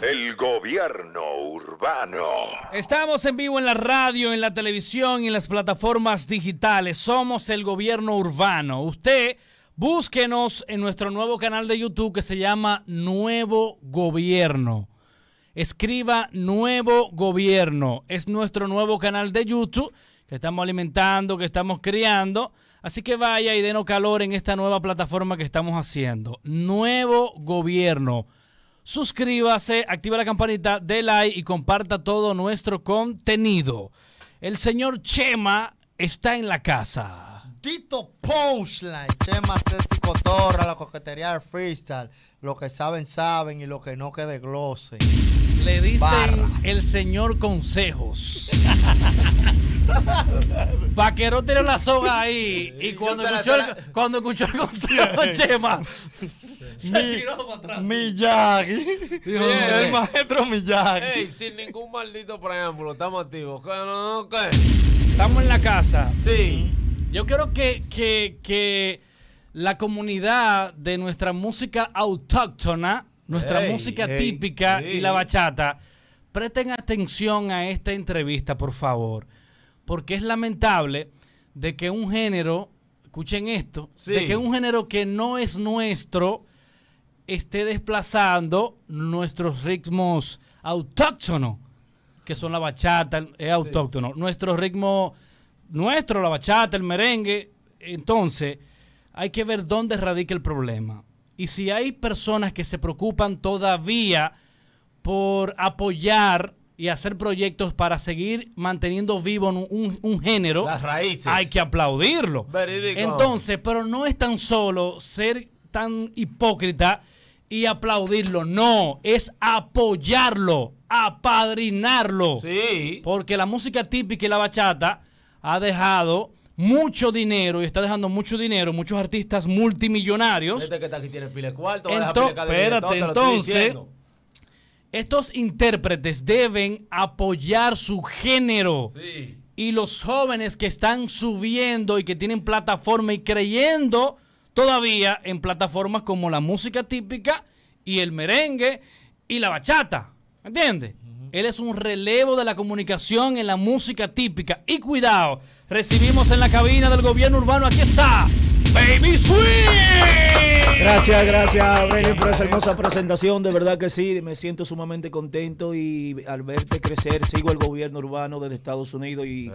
El, gobierno urbano. Estamos en vivo en la radio, en la televisión y en las plataformas digitales. Somos el gobierno urbano. Usted búsquenos en nuestro nuevo canal de YouTube que se llama Nuevo Gobierno. Escriba Nuevo Gobierno. Es nuestro nuevo canal de YouTube que estamos alimentando, que estamos criando. Así que vaya y denos calor en esta nueva plataforma que estamos haciendo. Nuevo Gobierno suscríbase, activa la campanita, dé like y comparta todo nuestro contenido. El señor Chema está en la casa. Tito Punchline, Chema Ceci Cotorra, la coquetería del freestyle. Lo que saben, saben y lo que no, quede glose. Le dicen el señor consejos. Vaquero tiene la soga ahí. Y cuando escuchó, el, cuando escuchó el consejo, Chema, se tiró atrás. Miyagi. el maestro Miyagi. sin ningún maldito preámbulo, estamos activos. Estamos en la casa. Sí. Yo quiero que, la comunidad de nuestra música autóctona, nuestra música típica y la bachata, presten atención a esta entrevista, por favor. Porque es lamentable de que un género, escuchen esto, de que un género que no es nuestro esté desplazando nuestros ritmos autóctonos, que son la bachata, es autóctono, nuestro ritmo, nuestro, la bachata, el merengue. Entonces, hay que ver dónde radica el problema. Y si hay personas que se preocupan todavía por apoyar y hacer proyectos para seguir manteniendo vivo un, género, Las raíces. hay que aplaudirlo. Entonces, pero no es tan solo ser tan hipócrita y aplaudirlo. No, es apoyarlo, apadrinarlo. Sí. Porque la música típica y la bachata ha dejado mucho dinero y está dejando mucho dinero, muchos artistas multimillonarios. Este que tiene cuarto, entonces, estos intérpretes deben apoyar su género. Y los jóvenes que están subiendo y que tienen plataforma y creyendo todavía en plataformas como la música típica y el merengue y la bachata. ¿Me entiendes? Él es un relevo de la comunicación en la música típica. Y cuidado, recibimos en la cabina del gobierno urbano, aquí está Baby Sweet. Gracias, gracias, Benny, por esa hermosa presentación. De verdad que sí, me siento sumamente contento y al verte crecer, sigo el gobierno urbano desde Estados Unidos y,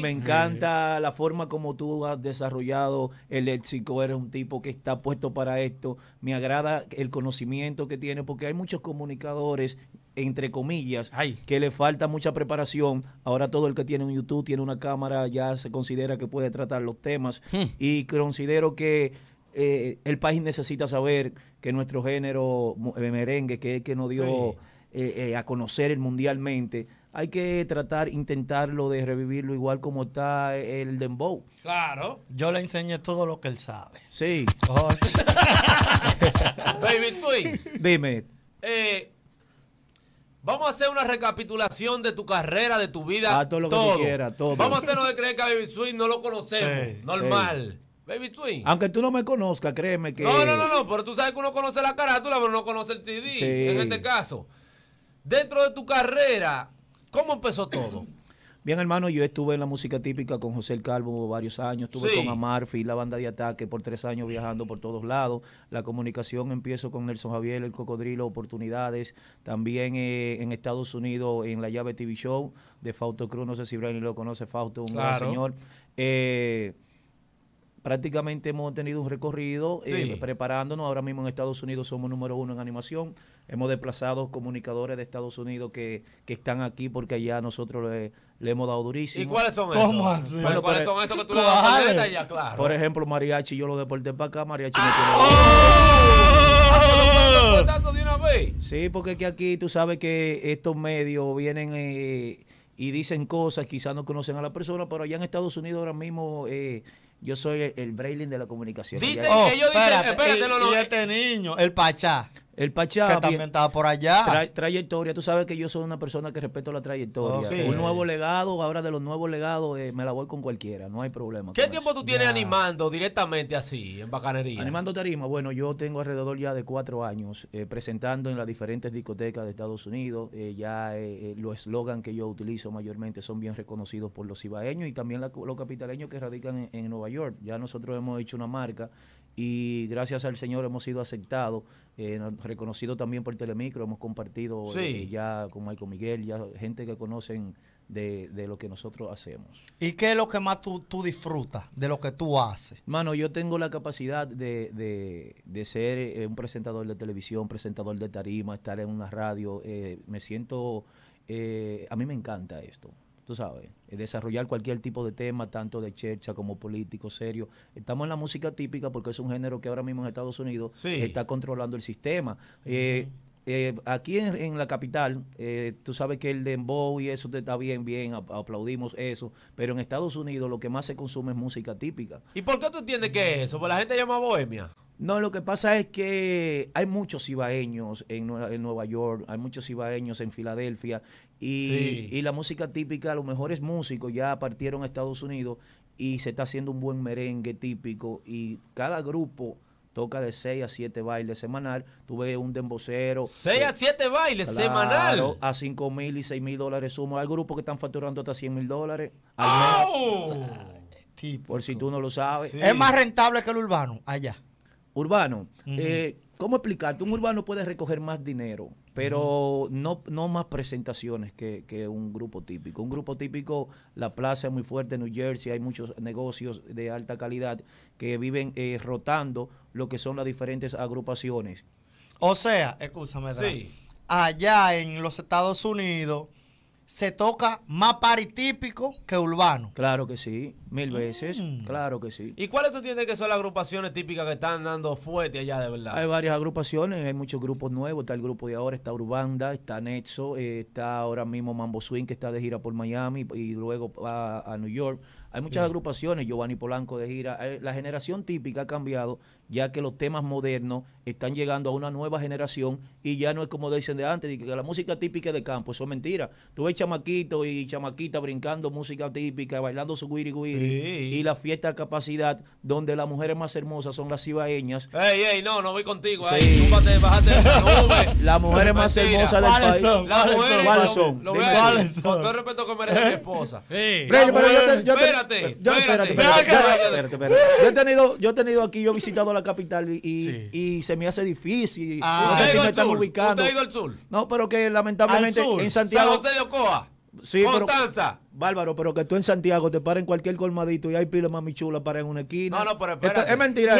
me encanta la forma como tú has desarrollado el léxico. Eres un tipo que está puesto para esto. Me agrada el conocimiento que tiene porque hay muchos comunicadores entre comillas, que le falta mucha preparación. Ahora todo el que tiene un YouTube, tiene una cámara, ya se considera que puede tratar los temas. Hmm. Y considero que eh, el país necesita saber que nuestro género eh, merengue, que es que nos dio eh, a conocer mundialmente, hay que tratar, intentarlo de revivirlo igual como está el dembow. Claro. Yo le enseñé todo lo que él sabe. Sí. Baby Twin. Dime. Vamos a hacer una recapitulación de tu carrera, de tu vida. Ah, todo lo que tú todo. Vamos a hacernos de creer que a Baby Swing no lo conocemos. normal. Baby Swing. Aunque tú no me conozcas, créeme que. No, no, no, no, pero tú sabes que uno conoce la carátula, pero no conoce el CD. En este caso. Dentro de tu carrera, ¿cómo empezó todo? Bien, hermano, yo estuve en la música típica con José el Calvo varios años, estuve con Amarfi, la banda de ataque, por tres años viajando por todos lados. La comunicación empiezo con Nelson Javier, el Cocodrilo, oportunidades. También eh, en Estados Unidos, en la llave TV Show de Fausto Cruz, no sé si Brian lo conoce, Fausto, un gran señor. Eh, prácticamente hemos tenido un recorrido eh, preparándonos. Ahora mismo en Estados Unidos somos número uno en animación. Hemos desplazado comunicadores de Estados Unidos que, que están aquí porque allá nosotros le, le hemos dado durísimo. ¿Y cuáles son ¿Cómo esos? Así? ¿Cuáles son esos que tú le das allá, claro? Por ejemplo, Mariachi, yo lo deporté para acá, Mariachi tiene... ¡Oh! ¡Oh! de Sí, porque que aquí tú sabes que estos medios vienen... Eh, y dicen cosas, quizás no conocen a la persona, pero allá en Estados Unidos ahora mismo eh, yo soy el, el de la comunicación. Dicen, que ellos oh, dicen, espérate, espérate, no, Y este eh, niño, el Pachá. El Pachá. Que también estaba por allá. trayectoria. Tú sabes que yo soy una persona que respeto la trayectoria. Oh, Un nuevo legado, ahora de los nuevos legados, eh, me la voy con cualquiera. No hay problema. ¿Qué tiempo tú tienes animando directamente así, en Bacanería? Animando tarima. Bueno, yo tengo alrededor ya de cuatro años eh, presentando en las diferentes discotecas de Estados Unidos. Eh, ya los eslogan que yo utilizo mayormente son bien reconocidos por los Ibaeños y también los capitaleños que radican en Nueva York. Ya nosotros hemos hecho una marca y gracias al Señor hemos sido aceptados, eh, reconocidos también por Telemicro, hemos compartido eh, ya con Michael Miguel, ya gente que conocen de, de, lo que nosotros hacemos. ¿Y qué es lo que más tú, disfrutas de lo que tú haces? Mano, yo tengo la capacidad de, de, de ser eh, un presentador de televisión, presentador de tarima, estar en una radio, eh, me siento, a mí me encanta esto tú sabes, eh, desarrollar cualquier tipo de tema, tanto de chercha como político, serio. Estamos en la música típica porque es un género que ahora mismo en Estados Unidos está controlando el sistema. Eh, eh, aquí en, la capital, tú sabes que el dembow y eso está bien, bien, aplaudimos eso, pero en Estados Unidos lo que más se consume es música típica. ¿Y por qué tú entiendes que es eso? Porque la gente llama bohemia. No, lo que pasa es que hay muchos ibaeños en, Nueva, York, hay muchos ibaeños en Filadelfia y, la música típica, los mejores músicos ya partieron a Estados Unidos y se está haciendo un buen merengue típico y cada grupo toca de 6 a 7 bailes semanal. Tuve un dembocero. 6 a 7 eh, bailes semanal. A 5 mil y 6 mil dólares sumo. Hay grupos que están facturando hasta 100 mil dólares. Por si tú no lo sabes. Es más rentable que el urbano allá. Urbano, eh, ¿cómo explicarte? Un urbano puede recoger más dinero, pero no, no más presentaciones que, un grupo típico. Un grupo típico, la plaza es muy fuerte en New Jersey, hay muchos negocios de alta calidad que viven eh, rotando lo que son las diferentes agrupaciones. O sea, escúchame, sí. allá en los Estados Unidos se toca más paritípico que urbano. Claro que sí, mil veces, mm. claro que sí. ¿Y cuáles tú tienes que son las agrupaciones típicas que están dando fuerte allá de verdad? Hay varias agrupaciones, hay muchos grupos nuevos, está el grupo de ahora, está Urbanda, está Nexo, eh, está ahora mismo Mambo Swing que está de gira por Miami y luego va a, New York. Hay muchas agrupaciones, Giovanni Polanco de gira, eh, la generación típica ha cambiado ya que los temas modernos están llegando a una nueva generación y ya no es como dicen de antes, que la música típica de campo, eso es mentira. Tú ves chamaquito y chamaquita brincando música típica, bailando su guiri guiri y la fiesta de capacidad donde las mujeres más hermosas son las cibaeñas. Ey, ey, no, no voy contigo, ahí, bájate, bájate Las mujeres más hermosas del país. las mujeres, ¿cuáles son? lo Con todo el respeto que merece mi esposa. espérate, espérate, Yo he tenido, yo he tenido aquí, yo he visitado la capital y, se me hace difícil. Ah. no sé si me están ubicando. No, pero que lamentablemente en Santiago. de Sí, Constanza. bárbaro, pero que tú en Santiago te paren cualquier colmadito y hay pila mami chula para en una esquina. No, no, pero es mentira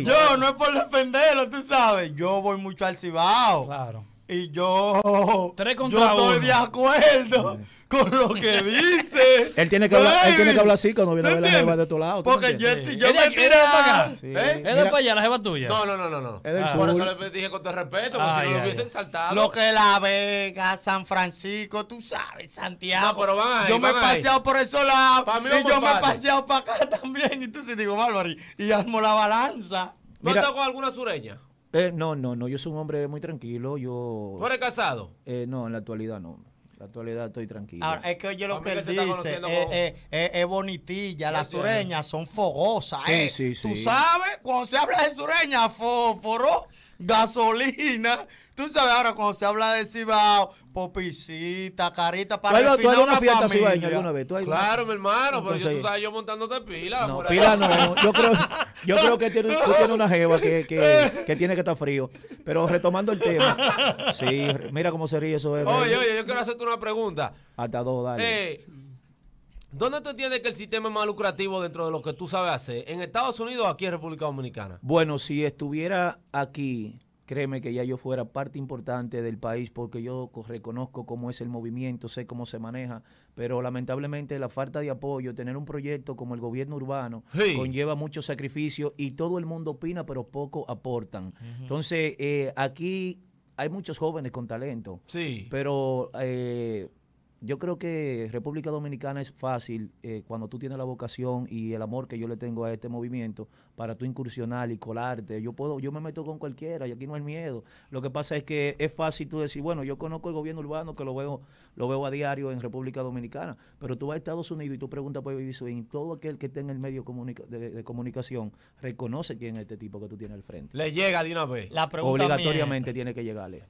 Yo no es por defenderlo, tú sabes. Yo voy mucho al Cibao. Claro. Y yo, Tres yo estoy de acuerdo con lo que dice. él, tiene que hablar, él tiene que hablar así cuando viene a ver la jeva de tu lado. Porque yo, me tiré para acá. ¿Eh? es de para allá, la jeva tuya. No, no, no, no, no. Es del ah. Por eso le dije con todo respeto, porque si no lo hubiesen saltado. Lo que La Vega, San Francisco, tú sabes, Santiago. No, pero van ahí, yo me he paseado por esos lados. y yo me he paseado para acá también. Y tú sí digo, Bárbara, y- armo la balanza. ¿No con alguna sureña? Eh, no, no, no, yo soy un hombre muy tranquilo, yo... ¿Tú eres casado? Eh, no, en la actualidad no. En la actualidad estoy tranquilo. Ahora, es que oye lo que él dice, eh, es bonitilla, las este, sureñas son fogosas. Sí, sí, sí. Tú sabes, cuando se habla de sureña, fósforo gasolina. Tú sabes, ahora cuando se habla de Cibao, popisita carita, para el tú una, vez? claro, mi hermano, pero tú sabes, yo montándote pila. No, pila no. Yo creo, yo creo que tiene, tú tienes una jeva que, que, tiene que estar frío. Pero retomando el tema. Sí, mira cómo sería eso. Eh, oye, eh. oye, yo quiero hacerte una pregunta. Hasta dos, dale. Eh, ¿Dónde tú entiendes que el sistema es más lucrativo dentro de lo que tú sabes hacer? ¿En Estados Unidos o aquí en República Dominicana? Bueno, si estuviera aquí, créeme que ya yo fuera parte importante del país porque yo reconozco cómo es el movimiento, sé cómo se maneja, pero lamentablemente la falta de apoyo, tener un proyecto como el gobierno urbano conlleva mucho sacrificio y todo el mundo opina, pero poco aportan. Entonces, eh, aquí hay muchos jóvenes con talento, sí. pero... Eh, yo creo que República Dominicana es fácil eh, cuando tú tienes la vocación y el amor que yo le tengo a este movimiento para tú incursionar y colarte. Yo puedo, yo me meto con cualquiera y aquí no hay miedo. Lo que pasa es que es fácil tú decir, bueno, yo conozco el gobierno urbano que lo veo, lo veo a diario en República Dominicana, pero tú vas a Estados Unidos y tú preguntas por vivir y todo aquel que esté en el medio de, comunicación reconoce quién es este tipo que tú tienes al frente. Le llega de una vez. La Obligatoriamente tiene que llegarle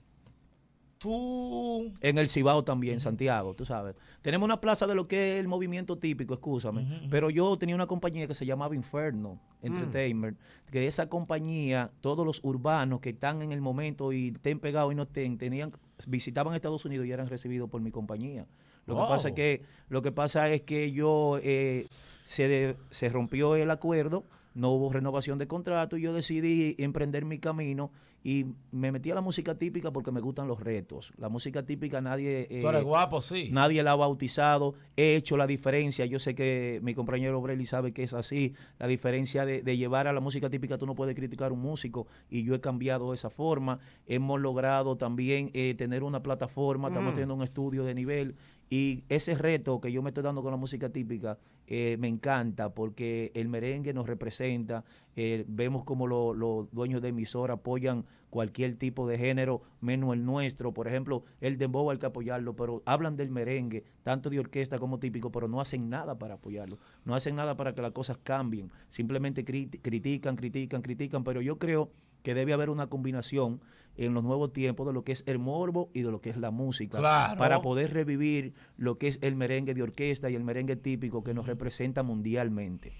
tú. En el Cibao también, Santiago, tú sabes. Tenemos una plaza de lo que es el movimiento típico, escúchame. Pero yo tenía una compañía que se llamaba Inferno Entertainment, que esa compañía, todos los urbanos que están en el momento y estén pegados y no estén, tenían, visitaban Estados Unidos y eran recibidos por mi compañía. Lo que pasa es que, lo que pasa es que yo eh, se, se rompió el acuerdo no hubo renovación de contrato y yo decidí emprender mi camino y me metí a la música típica porque me gustan los retos. La música típica nadie... Eh, guapo, Nadie la ha bautizado, he hecho la diferencia. Yo sé que mi compañero Obreli sabe que es así. La diferencia de, llevar a la música típica, tú no puedes criticar a un músico y yo he cambiado esa forma. Hemos logrado también eh, tener una plataforma, estamos mm. teniendo un estudio de nivel y ese reto que yo me estoy dando con la música típica eh, me encanta porque el merengue nos representa, eh, vemos como los dueños de emisora apoyan cualquier tipo de género menos el nuestro, por ejemplo, el de dembow hay que apoyarlo, pero hablan del merengue, tanto de orquesta como típico, pero no hacen nada para apoyarlo, no hacen nada para que las cosas cambien, simplemente critican, critican, critican, pero yo creo que debe haber una combinación en los nuevos tiempos de lo que es el morbo y de lo que es la música. Para poder revivir lo que es el merengue de orquesta y el merengue típico que nos representa mundialmente.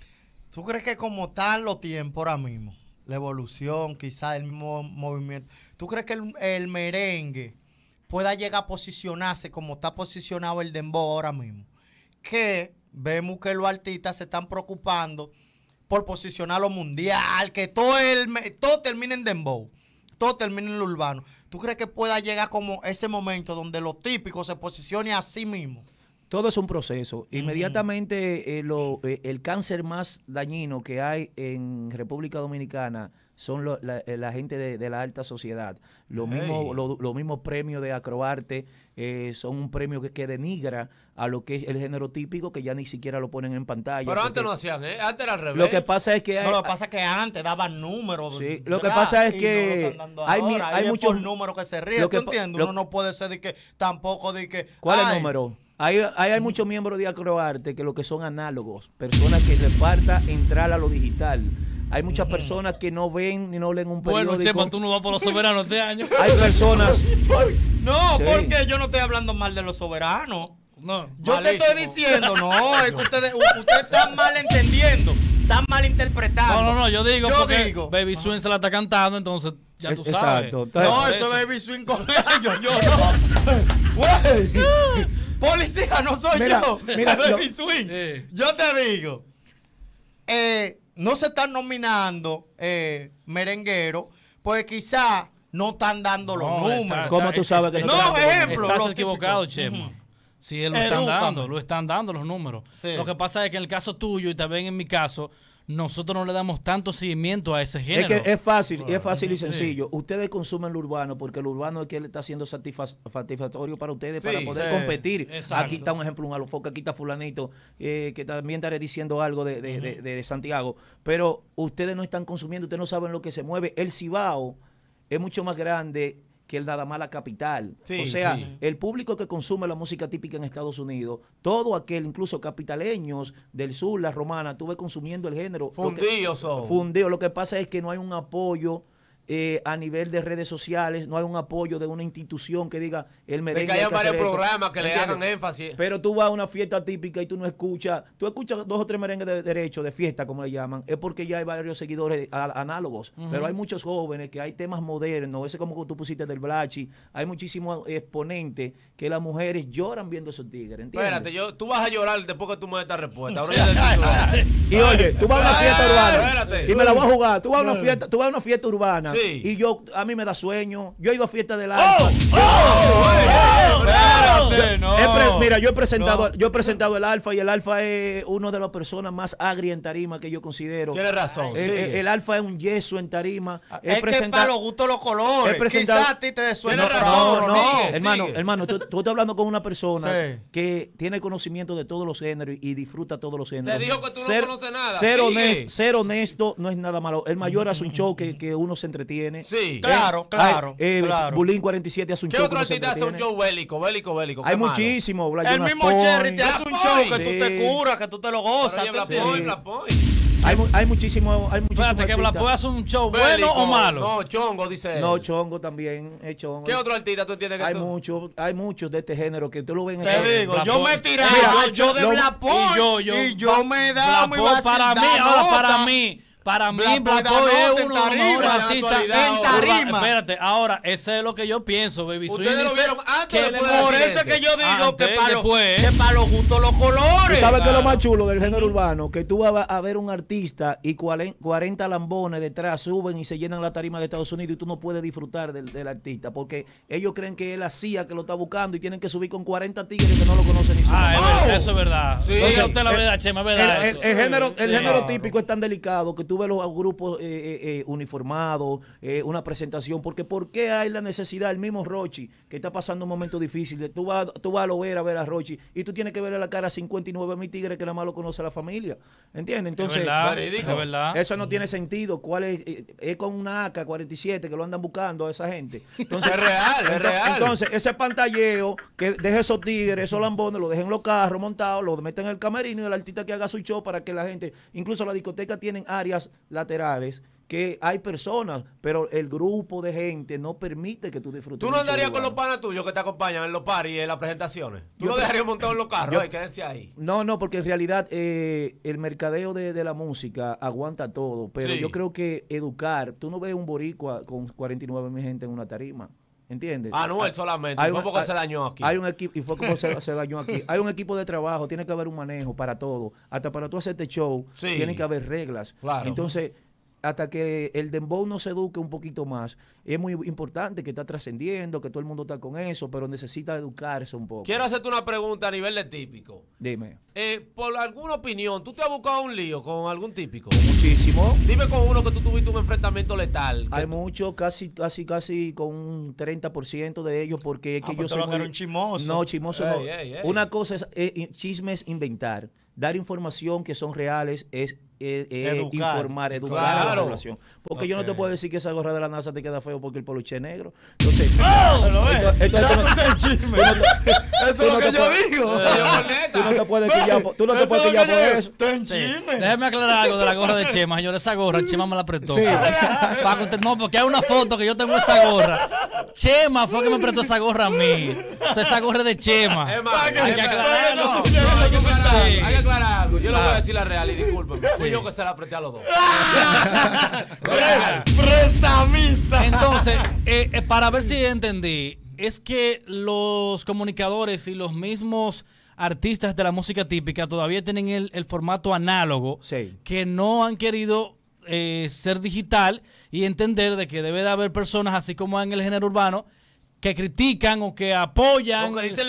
¿Tú crees que como están los tiempos ahora mismo? La evolución, quizás el mismo movimiento. ¿Tú crees que el, el merengue pueda llegar a posicionarse como está posicionado el dembow ahora mismo? Que vemos que los artistas se están preocupando por posicionarlo mundial, que todo, el, todo termine en dembow, todo termine en lo urbano. ¿Tú crees que pueda llegar como ese momento donde lo típico se posicione a sí mismo? Todo es un proceso. Inmediatamente eh, lo, eh, el cáncer más dañino que hay en República Dominicana son eh, la, gente de, la alta sociedad. Los mismos premios de acroarte eh, son un premio que, denigra a lo que es el género típico, que ya ni siquiera lo ponen en pantalla. Pero antes no hacías antes era al revés. Lo que pasa es que... lo pasa que antes daban números. Sí, lo que pasa es que... hay, hay muchos números que se ríen, lo que, Uno no puede ser de que tampoco de que... ¿Cuál es el número? Hay, hay, hay, muchos miembros de Acroarte que lo que son análogos, personas que les falta entrar a lo digital. Hay muchas personas que no ven ni no leen un periódico. Bueno, Chepa, tú no vas por los soberanos este año. Hay personas. no, porque yo no estoy hablando mal de los soberanos. No, yo te estoy diciendo, no, es que ustedes, están mal entendiendo, están mal interpretando. No, no, no, yo digo porque Baby Swing se la está cantando, entonces ya e tú sabes. Exacto. no, eso Baby Swing con año. yo no. Policía, no soy yo. Mira, baby Swing. Yo te digo, eh, no se están nominando eh, merengueros, pues quizá no están dando los números. ¿Cómo tú sabes que no No, ejemplo. Estás equivocado, Chema. lo están dando, lo están dando los números. Lo que pasa es que en el caso tuyo y también en mi caso, nosotros no le damos tanto seguimiento a ese género. Es que es fácil, es fácil y sencillo. Ustedes consumen lo urbano porque lo urbano es que le está siendo satisfactorio para ustedes para poder competir. Aquí está un ejemplo, un alofoca, aquí está fulanito, eh, que también estaré diciendo algo de, de, Santiago. Pero ustedes no están consumiendo, ustedes no saben lo que se mueve. El Cibao es mucho más grande que el nada Mala capital. o sea, el público que consume la música típica en Estados Unidos, todo aquel, incluso capitaleños del sur, la romana, tuve consumiendo el género. Fundido. son. Lo que pasa es que no hay un apoyo eh, a nivel de redes sociales, no hay un apoyo de una institución que diga el merengue. que varios que énfasis. Pero tú vas a una fiesta típica y tú no escuchas, tú escuchas dos o tres merengues de derecho, de fiesta, como le llaman, es porque ya hay varios seguidores análogos. Pero hay muchos jóvenes que hay temas modernos, ese como tú pusiste del Blachi, hay muchísimos exponentes que las mujeres lloran viendo esos tigres. Espérate, yo, tú vas a llorar después que tú me des esta respuesta. y oye, tú vas a una fiesta urbana. Y me la voy a jugar. Tú vas a una fiesta, tú vas a una fiesta urbana. Y yo, a mí me da sueño. Yo he ido a fiesta del oh, alfa. Oh, oh, eh, eh, mira, yo he, presentado, yo he presentado el alfa y el alfa es una de las personas más agrias en tarima que yo considero. Tienes razón. El, alfa es un yeso en tarima. Ah, es presentar que para los gustos los colores. Quizás a ti te no, No, no. hermano, hermano, tú, estás hablando con una persona que tiene conocimiento de todos los géneros y disfruta todos los géneros. Te dijo que tú ser, no conoces nada. Ser honesto, no es nada malo. El mayor hace un show que, uno se entre tiene. Sí, eh, claro, claro. Eh, Bulín 47 hace un show. ¿Qué otro artista hace un show bélico, bélico, bélico? Hay muchísimo El mismo Cherry te hace un show que tú te curas, que tú te lo gozas. Hay, hay muchísimo, hay muchísimo Espérate, que Blapoy hace un show bueno o malo. No, Chongo, dice él. No, Chongo también, es eh, Chongo. ¿Qué otro artista tú entiendes que hay tú? muchos, hay muchos de este género que tú lo ven en yo me tiré yo, de Blapoy, y yo, y yo me da dado mi para mí, ahora para mí para mí, Black Boy es uno de En tarima. Espérate, ahora, ese es lo que yo pienso, Baby Swing. Ustedes lo vieron antes Por eso es que yo digo que para, los, ¿eh? que para los gustos los colores. ¿Sabes que es lo más chulo del género urbano? Que tú vas a ver un artista y 40 lambones detrás suben y se llenan la tarima de Estados Unidos y tú no puedes disfrutar del, artista porque ellos creen que él hacía que lo está buscando y tienen que subir con 40 tigres que no lo conocen ni su Ah, eso es verdad. Entonces, usted la verdad, Chema, verdad. El, género, el género típico es tan delicado que tú tú ves los grupos eh, eh, eh, uniformados, una presentación, porque ¿por qué hay la necesidad? El mismo Rochi, que está pasando un momento difícil, tú vas, tú vas a lo ver a ver a Rochi y tú tienes que verle la cara a 59 mil tigres que la malo conoce la familia. ¿Entiendes? Entonces, eso no tiene sentido. ¿Cuál es? es con una AK 47 que lo andan buscando a esa gente. Entonces, es real, es real. Entonces, ese pantalleo que deje esos tigres, esos lambones, lo dejen los carros montados, lo meten en el camerino y el artista que haga su show para que la gente, incluso la discoteca tienen áreas laterales que hay personas, pero el grupo de gente no permite que tú disfrutes. ¿Tú no andarías con los panas tuyos que te acompañan en los paris y en las presentaciones? yo, no dejarías montado en los carros? ahí. No, no, porque en realidad eh, el mercadeo de, la música aguanta todo, pero yo creo que educar, tú no ves un boricua con 49 mil gente en una tarima. ¿Entiendes? Ah, no, él solamente. Hay fue porque se dañó aquí. Hay un equipo, y fue como se, se, dañó aquí. Hay un equipo de trabajo, tiene que haber un manejo para todo. Hasta para tú hacer este show, tienen que haber reglas. Claro. Entonces, hasta que el dembow se eduque un poquito más. Es muy importante que está trascendiendo, que todo el mundo está con eso, pero necesita educarse un poco. Quiero hacerte una pregunta a nivel de típico. Dime. Eh, por alguna opinión, ¿tú te has buscado un lío con algún típico? Muchísimo. Dime con uno que tú tuviste un enfrentamiento letal. Hay muchos, casi, casi, casi con un 30% de ellos, porque es son ah, que pues yo soy. un chimoso. No, chimoso no. Una cosa es eh, chismes inventar. Dar información que son reales es informar, educar a la población. Porque yo no te puedo decir que esa gorra de la NASA te queda feo porque el poluche es negro. Entonces, ¡Oh! Lo Esto, esto, no, eso es lo que yo digo. Tú no te puedes quillar por eso. Déjeme aclarar algo de la gorra de Chema. Señor, esa gorra, Chema me la prestó. Sí. no, porque hay una foto que yo tengo esa gorra. Chema fue que me prestó esa gorra a mí. esa gorra de Chema. Hay que Hay que aclarar algo. Yo le voy a decir la realidad, y discúlpame que se la apreté a los dos. Prestamista. Entonces, eh, eh, para ver si entendí, es que los comunicadores y los mismos artistas de la música típica todavía tienen el, formato análogo que no han querido eh, ser digital y entender de que debe de haber personas así como en el género urbano que critican o que apoyan. Lo que eh, dicen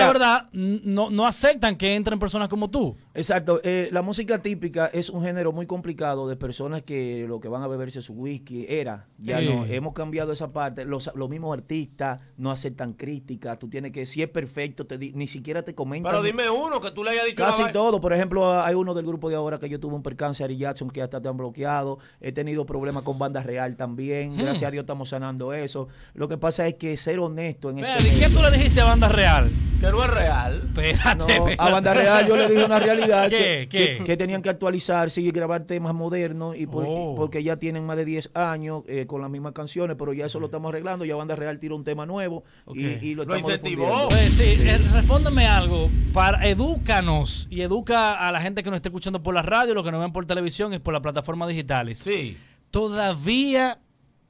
la verdad. no, no aceptan que entren personas como tú. Exacto. Eh, la música típica es un género muy complicado de personas que lo que van a beberse su whisky era. Ya no, hemos cambiado esa parte. Los, mismos artistas no aceptan críticas. Tú tienes que, si es perfecto, te ni siquiera te comentan. Pero dime uno que tú le hayas dicho. Casi todo. Por ejemplo, hay uno del grupo de ahora que yo tuve un percance, Ari Jackson, que hasta te han bloqueado. He tenido problemas con banda real también. Hmm. Gracias a Dios estamos sanando eso. Lo que pasa es que ser honesto en Pero, este ¿Y qué tú le dijiste a Banda Real? Que no es real. no, A Banda Real yo le dije una realidad. que, que, tenían que actualizar, y grabar temas modernos y oh. porque ya tienen más de 10 años eh, con las mismas canciones, pero ya eso lo estamos arreglando. Ya Banda Real tiró un tema nuevo y, lo estamos incentivó. Pues sí, eh, respóndeme algo. Para, edúcanos y educa a la gente que nos esté escuchando por la radio, lo que nos ven por televisión y por las plataformas digitales. Sí. Todavía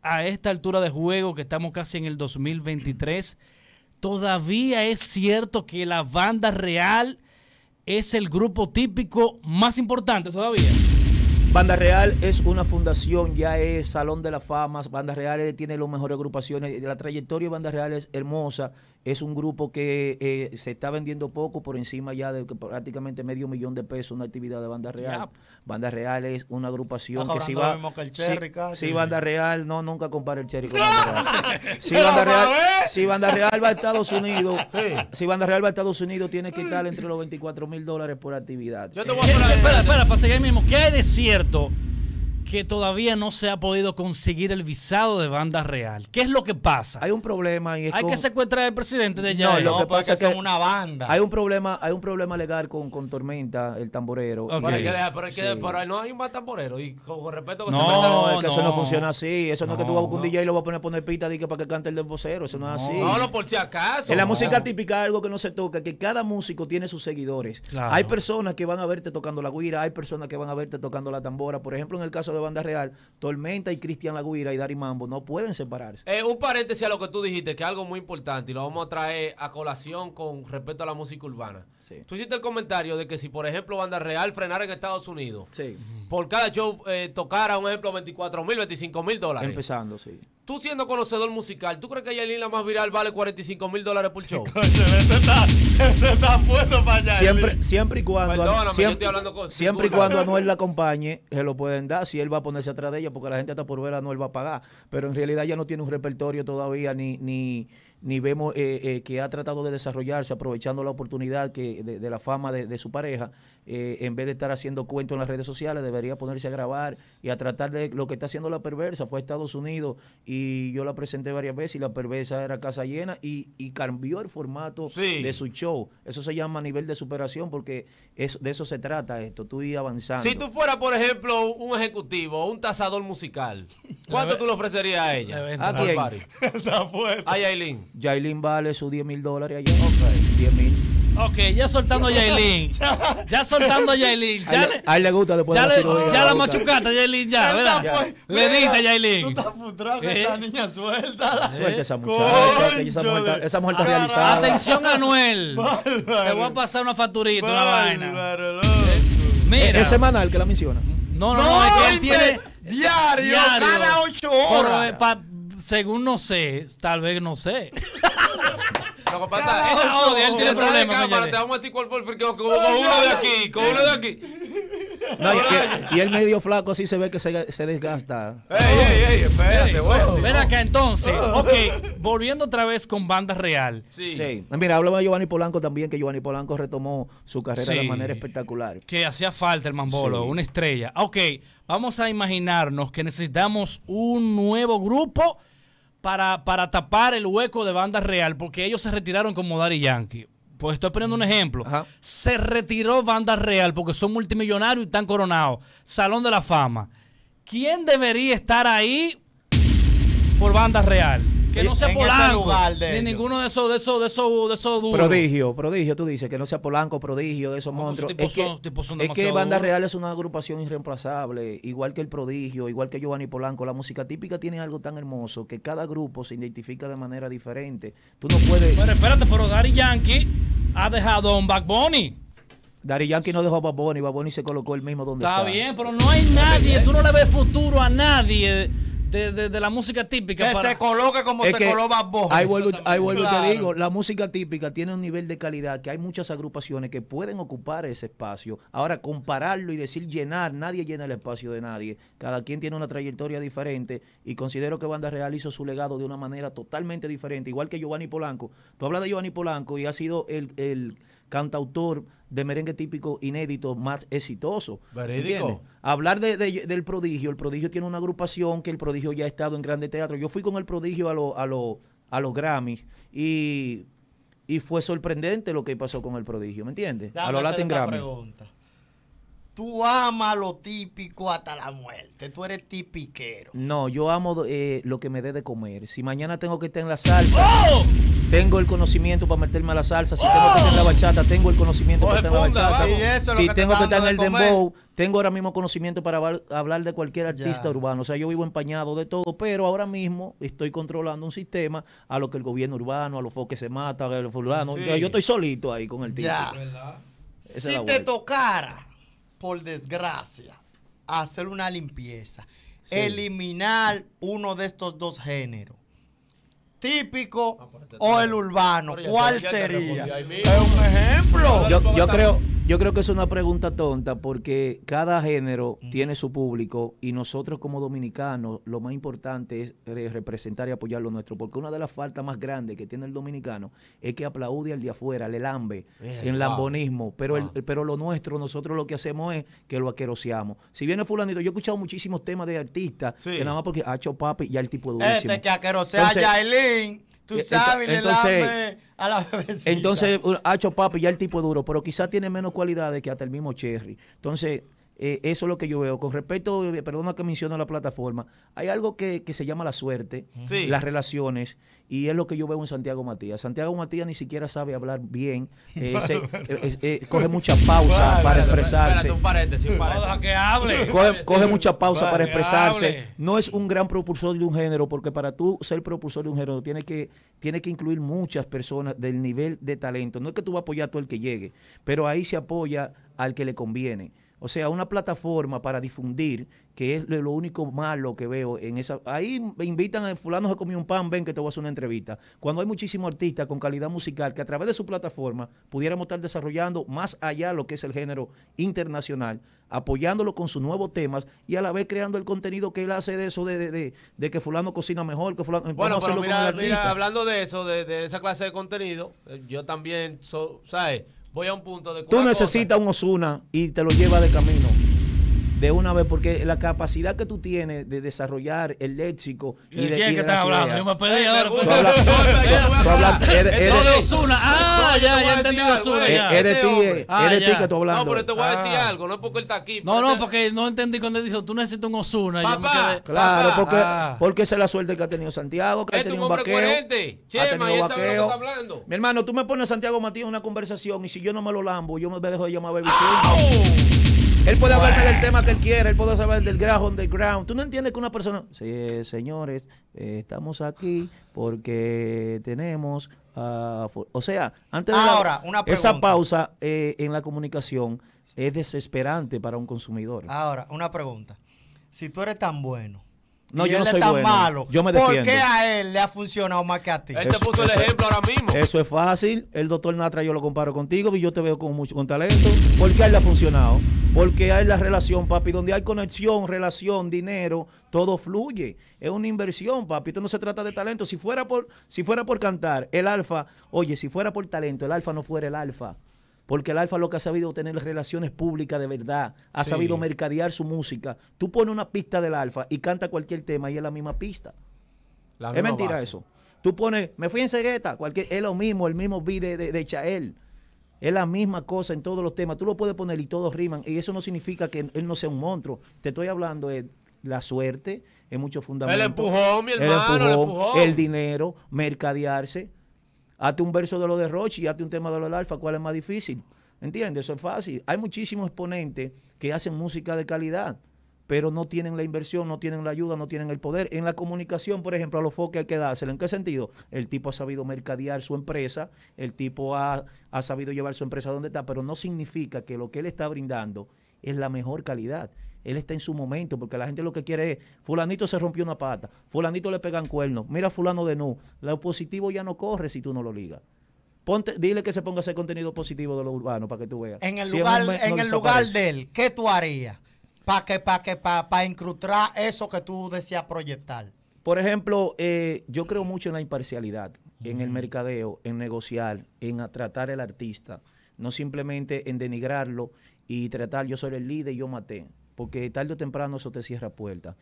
a esta altura de juego, que estamos casi en el 2023, todavía es cierto que la banda real es el grupo típico más importante todavía. Banda Real es una fundación, ya es Salón de la Fama. Banda Real tiene las mejores agrupaciones. La trayectoria de Banda Real es hermosa es un grupo que eh, se está vendiendo poco por encima ya de prácticamente medio millón de pesos una actividad de banda real. Banda real es una agrupación que si va... si, banda real, no, nunca compara el Cherry con banda real. Si banda real, va a Estados Unidos, si banda real va a Estados Unidos, tiene que estar entre los 24 mil dólares por actividad. Yo te voy a poner... Eh, espera, espera, para seguir mismo. ¿Qué hay de cierto? que todavía no se ha podido conseguir el visado de banda real. ¿Qué es lo que pasa? Hay un problema y es Hay que secuestrar al presidente de ya. No, lo que pasa es que son una banda. Hay un problema, hay un problema legal con, con Tormenta, el tamborero. Okay. Pero, hay que dejar, pero, hay no hay un tamborero y con, respeto que no, no, es que eso no funciona así. Eso no, es que tú vas a un DJ y lo vas a poner, poner pita que para que cante el vocero. Eso no, es así. No, no, por si acaso. En la música típica algo que no se toca, que cada músico tiene sus seguidores. Hay personas que van a verte tocando la guira, hay personas que van a verte tocando la tambora. Por ejemplo, en el caso de de Banda Real, Tormenta y Cristian Laguira y Dari Mambo no pueden separarse. Eh, un paréntesis a lo que tú dijiste, que es algo muy importante y lo vamos a traer a colación con respecto a la música urbana. Tú hiciste el comentario de que si, por ejemplo, Banda Real frenara en Estados Unidos, sí. por cada show eh, tocara, un ejemplo, 24 mil, 25 mil dólares. Empezando, sí. Tú siendo conocedor musical, ¿tú crees que Yailin la más viral vale 45 mil dólares por show? Este está, este para allá. Siempre, y cuando, siempre, y cuando Anuel la acompañe, se lo pueden dar si él va a ponerse atrás de ella, porque la gente está por ver a Anuel va a pagar. Pero en realidad ya no tiene un repertorio todavía ni, ni ni vemos eh, eh, que ha tratado de desarrollarse aprovechando la oportunidad que, de, la fama de, su pareja, eh, en vez de estar haciendo cuentos en las redes sociales, debería ponerse a grabar y a tratar de lo que está haciendo la perversa. Fue a Estados Unidos y yo la presenté varias veces y la perversa era casa llena y, cambió el formato de su show. Eso se llama nivel de superación porque de eso se trata esto, tú avanzando. Si tú fueras, por ejemplo, un ejecutivo, un tasador musical, ¿cuánto tú le ofrecerías a ella? ¿A quién? Jailin vale sus 10 mil dólares allá. Ok. mil. Ok, ya soltando a Yailin. Ya soltando a Yailin. Ya le, gusta después ya de la machucaste Ya la Yailin, ya, ¿verdad? Ya. Pues, le diste, Yailin. Tú estás ¿Eh? niña, suelta. Ah, suelta esa muchacha. Esa mujer, está realizada. Atención, Anuel. Te voy a pasar una facturita, una vaina. Eh, mira. E-, ¿Es semanal que la menciona? No, no, no, es que él tiene... Diario, cada ocho horas según no sé, tal vez no sé. Lo que pasa es que él tiene problemas. Cámara, te vamos a decir cuál fue, que con uno de aquí, con uno de aquí y, el medio flaco así se ve que se, desgasta. ¡Ey, ey, ey! Espérate, bueno. Oh, ven acá entonces. Oh. Ok, volviendo otra vez con banda real. Sí. Mira, hablaba de Giovanni Polanco también, que Giovanni Polanco retomó su carrera de manera espectacular. Que hacía falta el mambolo, una estrella. Ok, vamos a imaginarnos que necesitamos un nuevo grupo para, tapar el hueco de banda real, porque ellos se retiraron como Daddy Yankee pues estoy poniendo un ejemplo. Se retiró Banda Real porque son multimillonarios y están coronados. Salón de la Fama. ¿Quién debería estar ahí por Banda Real? que no sea Polanco, ni ninguno de esos, de esos, de esos, de Prodigio, prodigio, tú dices, que no sea Polanco, prodigio, de esos pues, monstruos. es, que, es Banda Real es una agrupación irreemplazable, igual que el prodigio, igual que Giovanni Polanco. La música típica tiene algo tan hermoso que cada grupo se identifica de manera diferente. Tú no puedes... Pero espérate, pero Daddy Yankee ha dejado a un Backbone. Bunny. Dari Yankee no dejó a Baboni, Baboni se colocó el mismo donde está. Está bien, pero no hay nadie, tú no le ves futuro a nadie de, de, la música típica. Que se coloque como se coloca vos Ahí vuelvo, ahí vuelvo te digo, la música típica tiene un nivel de calidad que hay muchas agrupaciones que pueden ocupar ese espacio. Ahora, compararlo y decir llenar, nadie llena el espacio de nadie. Cada quien tiene una trayectoria diferente y considero que Banda Real su legado de una manera totalmente diferente. Igual que Giovanni Polanco. Tú hablas de Giovanni Polanco y ha sido el, el cantautor de merengue típico inédito más exitoso. Hablar del prodigio, el prodigio tiene una agrupación que el prodigio ya ha estado en grande teatro. Yo fui con el prodigio a, a, a los Grammys y, y, fue sorprendente lo que pasó con el prodigio, ¿me entiendes? a los Latin Grammys. Tú amas lo típico hasta la muerte. Tú eres tipiquero. No, yo amo eh, lo que me dé de comer. Si mañana tengo que estar en la salsa. ¡Oh! Tengo el conocimiento para meterme a la salsa. Si tengo que tener la bachata, tengo el conocimiento para tener la bachata. si tengo que estar en el dembow, tengo ahora mismo conocimiento para hablar de cualquier artista urbano. O sea, yo vivo empañado de todo, pero ahora mismo estoy controlando un sistema a lo que el gobierno urbano, a los foques se mata, a los fulanos. Yo estoy solito ahí con el Ya. Si te tocara, por desgracia, hacer una limpieza, eliminar uno de estos dos géneros típico ah, pues, o el urbano? ¿Cuál sería? Es un ejemplo. yo creo, yo creo que es una pregunta tonta porque cada género mm. tiene su público y nosotros como dominicanos lo más importante es representar y apoyar lo nuestro, porque una de las faltas más grandes que tiene el dominicano es que aplaude al de afuera, le lambe, eh, en lambonismo, pero, el, pero lo nuestro, nosotros lo que hacemos es que lo aqueroseamos. Si viene fulanito, yo he escuchado muchísimos temas de artistas que nada más porque ha hecho papi y el tipo de Este que aquerosea Tú eh, sabes, entonces, hambre a la Entonces, hacho uh, papi, ya el tipo duro, pero quizás tiene menos cualidades que hasta el mismo Cherry. Entonces, eh, eso es lo que yo veo. Con respecto, eh, perdona que menciono la plataforma, hay algo que, se llama la suerte, las relaciones, y es lo que yo veo en Santiago Matías. Santiago Matías ni siquiera sabe hablar bien, eh, coge mucha pausa para, expresarse. Un que hable. Coge, mucha pausa para, expresarse. No es un gran propulsor de un género, porque para tú ser propulsor de un género tienes que, tiene que incluir muchas personas del nivel de talento. No es que tú vas a apoyar a todo el que llegue, pero ahí se apoya al que le conviene. O sea, una plataforma para difundir, que es lo único malo que veo en esa. Ahí me invitan a fulano se comió un pan, ven que te voy a hacer una entrevista. Cuando hay muchísimos artistas con calidad musical que a través de su plataforma pudiéramos estar desarrollando más allá lo que es el género internacional, apoyándolo con sus nuevos temas y a la vez creando el contenido que él hace de eso, de, de, que fulano cocina mejor, que fulano... Bueno, pero mira, mira, hablando de eso, de, de, esa clase de contenido, eh, yo también, so, ¿sabes? voy a un punto de Tú necesitas un Osuna y te lo lleva de camino de una vez, porque la capacidad que tú tienes de desarrollar el léxico y, de, quién que estás hablando? Yo me pedí ahora. Pues. Tú de Osuna. Ah, ya, ya entendí Osuna. Eh, eres este tú, eh, eres ah, ti que tú hablando. No, pero te voy a decir ah. algo, no es porque él está aquí. No, no, porque no entendí cuando dijo, tú necesitas un Osuna. Claro, porque ah. porque esa es la suerte que ha tenido Santiago, que ha este tenido un vaqueo. Ha tenido vaqueo. Mi hermano, tú me pones a Santiago Matías una conversación y si yo no me lo lambo, yo me dejo de llamar a Baby él puede hablar del tema que él quiera, él puede saber del ground underground. ¿Tú no entiendes que una persona... Sí, señores, estamos aquí porque tenemos... Ah, o sea, antes de Ahora, una esa pausa eh, en la comunicación es desesperante para un consumidor. Ahora, una pregunta. Si tú eres tan bueno, no, yo no soy bueno. Malo. Yo me defiendo. ¿Por qué a él le ha funcionado más que a ti? Él te puso el ejemplo ahora mismo. Eso es fácil. El doctor Natra yo lo comparo contigo y yo te veo con mucho con talento. ¿Por qué a él le ha funcionado? Porque hay la relación, papi. Donde hay conexión, relación, dinero, todo fluye. Es una inversión, papi. Esto no se trata de talento. Si fuera por, si fuera por cantar, el alfa, oye, si fuera por talento, el alfa no fuera el alfa. Porque el Alfa lo que ha sabido tener relaciones públicas de verdad, ha sabido mercadear su música. Tú pones una pista del Alfa y canta cualquier tema y es la misma pista. es mentira eso. Tú pones, me fui en cegueta, cualquier, es lo mismo, el mismo beat de Chael. Es la misma cosa en todos los temas. Tú lo puedes poner y todos riman. Y eso no significa que él no sea un monstruo. Te estoy hablando de eh, la suerte, es mucho fundamental El empujó mi hermano, el, el, dinero, mercadearse. Hazte un verso de lo de Roche y hazte un tema de lo del Alfa. ¿Cuál es más difícil? ¿Entiendes? Eso es fácil. Hay muchísimos exponentes que hacen música de calidad pero no tienen la inversión, no tienen la ayuda, no tienen el poder. En la comunicación, por ejemplo, a los foques hay que dárselo. ¿En qué sentido? El tipo ha sabido mercadear su empresa, el tipo ha, sabido llevar su empresa donde está, pero no significa que lo que él está brindando es la mejor calidad. Él está en su momento, porque la gente lo que quiere es, fulanito se rompió una pata, fulanito le pegan cuernos, mira fulano de nu, lo positivo ya no corre si tú no lo ligas. Ponte, dile que se ponga ese contenido positivo de lo urbano para que tú veas. En en el lugar de él, ¿qué tú harías? para que, para que, para pa incrustar eso que tú decías proyectar? Por ejemplo, eh, yo creo mucho en la imparcialidad, en el mercadeo, en negociar, en tratar al artista, no simplemente en denigrarlo y tratar yo soy el líder y yo maté porque tarde o temprano eso te cierra puertas.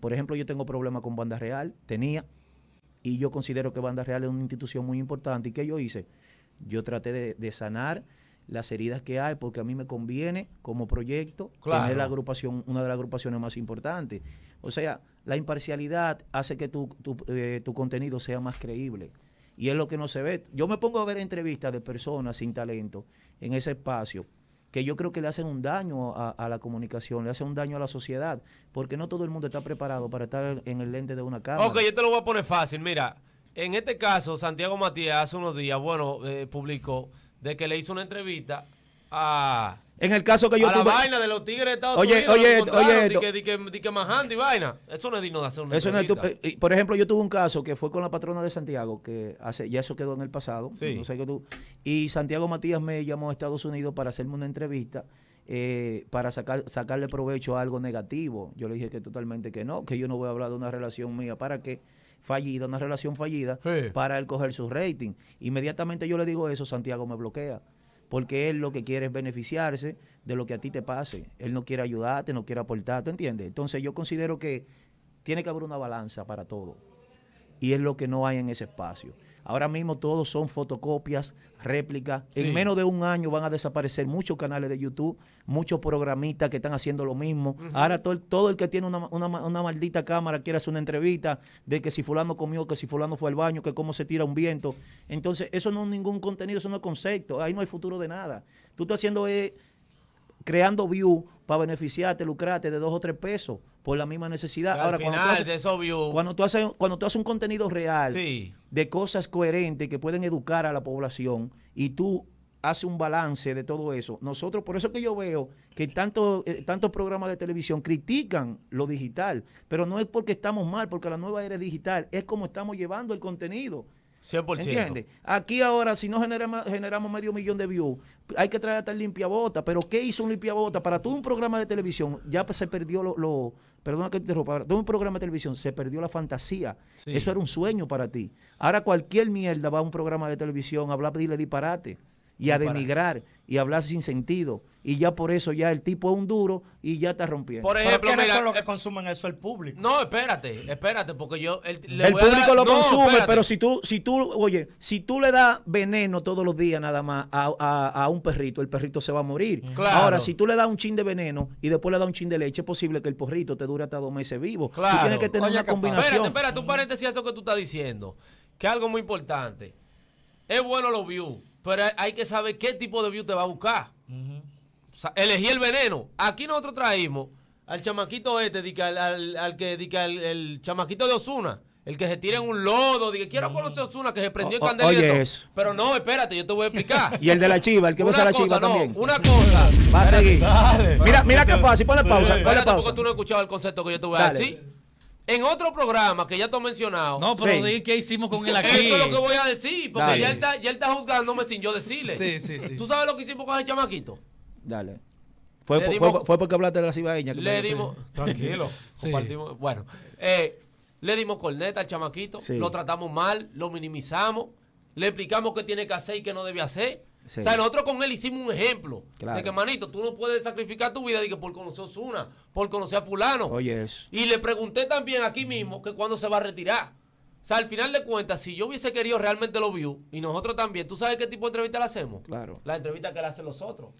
Por ejemplo, yo tengo problemas con Banda Real, tenía, y yo considero que Banda Real es una institución muy importante. ¿Y qué yo hice? Yo traté de sanar las heridas que hay, porque a mí me conviene como proyecto tener la agrupación, una de las agrupaciones más importantes. O sea, la imparcialidad hace que tu, eh, tu, contenido sea más creíble. Y es lo que no se ve. Yo me pongo a ver entrevistas de personas sin talento en ese espacio que yo creo que le hacen un daño a, la comunicación, le hacen un daño a la sociedad, porque no todo el mundo está preparado para estar en el lente de una cámara. Ok, yo te lo voy a poner fácil. Mira, en este caso, Santiago Matías hace unos días, bueno, eh, publicó de que le hizo una entrevista a. En el caso que yo la vaina de los tigres de Estados oye, Unidos. Oye, oye, di que, y vaina. Eso no es digno de hacer una eso no es eh, Por ejemplo, yo tuve un caso que fue con la patrona de Santiago, que hace, ya eso quedó en el pasado. No sé qué tú... Y Santiago Matías me llamó a Estados Unidos para hacerme una entrevista. Eh, para sacar, sacarle provecho a algo negativo. Yo le dije que totalmente que no, que yo no voy a hablar de una relación mía. ¿Para qué? fallida, una relación fallida, para él coger su rating. Inmediatamente yo le digo eso, Santiago me bloquea. Porque él lo que quiere es beneficiarse de lo que a ti te pase. Él no quiere ayudarte, no quiere aportar, ¿tú entiendes? Entonces yo considero que tiene que haber una balanza para todo y es lo que no hay en ese espacio. Ahora mismo todos son fotocopias, réplicas. En menos de un año van a desaparecer muchos canales de YouTube, muchos programistas que están haciendo lo mismo. Ahora todo, el que tiene una, maldita cámara quiere hacer una entrevista de que si fulano comió, que si fulano fue al baño, que cómo se tira un viento. Entonces eso no es ningún contenido, eso no es concepto. Ahí no hay futuro de nada. Tú estás haciendo... Eh, creando views para beneficiarte, lucrarte de dos o tres pesos por la misma necesidad. Ahora, cuando, tú haces, cuando, tú haces, un contenido real de cosas coherentes que pueden educar a la población y tú haces un balance de todo eso. Nosotros, por eso que yo veo que tantos eh, tantos programas de televisión critican lo digital, pero no es porque estamos mal, porque la nueva era es digital, es como estamos llevando el contenido. 100%. Aquí ahora, si no generamos, generamos medio millón de views, hay que traer hasta el bota Pero ¿qué hizo un limpiabota? Para todo un programa de televisión, ya se perdió lo. perdona que te interrumpa. Para todo un programa de televisión, se perdió la fantasía. Eso era un sueño para ti. Ahora cualquier mierda va a un programa de televisión a hablar y disparate y a denigrar y hablas sin sentido. Y ya por eso ya el tipo es un duro y ya te rompiendo. Por ejemplo, eso es lo que eh, consumen eso el público. No, espérate, espérate, porque yo el, el público lo consume, pero si tú, si tú, oye, si tú le das veneno todos los días nada más a, un perrito, el perrito se va a morir. Claro. Ahora, si tú le das un chin de veneno y después le das un chin de leche, es posible que el perrito te dure hasta dos meses vivo. Claro. Tú tienes que tener una combinación. Espérate, espérate, un paréntesis a eso que tú estás diciendo, que algo muy importante. Es bueno los views pero hay que saber qué tipo de view te va a buscar. elegí el veneno. Aquí nosotros traímos al chamaquito este, al, al, al, que el, chamaquito de Osuna. El que se tira en un lodo, dije, quiero conocer a Osuna, que se prendió el candelito. Pero no, espérate, yo te voy a explicar. y el de la chiva, el que besa la chiva también. Una cosa. Va a seguir. mira, mira qué fácil, ponle pausa. Ponle pausa. tú no has escuchado el concepto que yo te voy a decir en otro programa que ya te he mencionado. No, pero sí. qué hicimos con el aquí. Eso es lo que voy a decir, porque ya él, está, ya él está juzgándome sin yo decirle. Sí, sí, sí. ¿Tú sabes lo que hicimos con el chamaquito? Dale. Fue, porque hablaste de la cibaeña. le dimos. Tranquilo. Compartimos. Bueno, eh, le dimos corneta al chamaquito. Lo tratamos mal, lo minimizamos. Le explicamos qué tiene que hacer y qué no debe hacer. O sea, nosotros con él hicimos un ejemplo. De que, manito, tú no puedes sacrificar tu vida de que por conocer a Osuna, por conocer a fulano. Oye, Y le pregunté también aquí mismo que cuándo se va a retirar. O sea, al final de cuentas, si yo hubiese querido realmente lo vio, y nosotros también, ¿tú sabes qué tipo de entrevista le hacemos? Claro. La entrevista que le hacen los otros.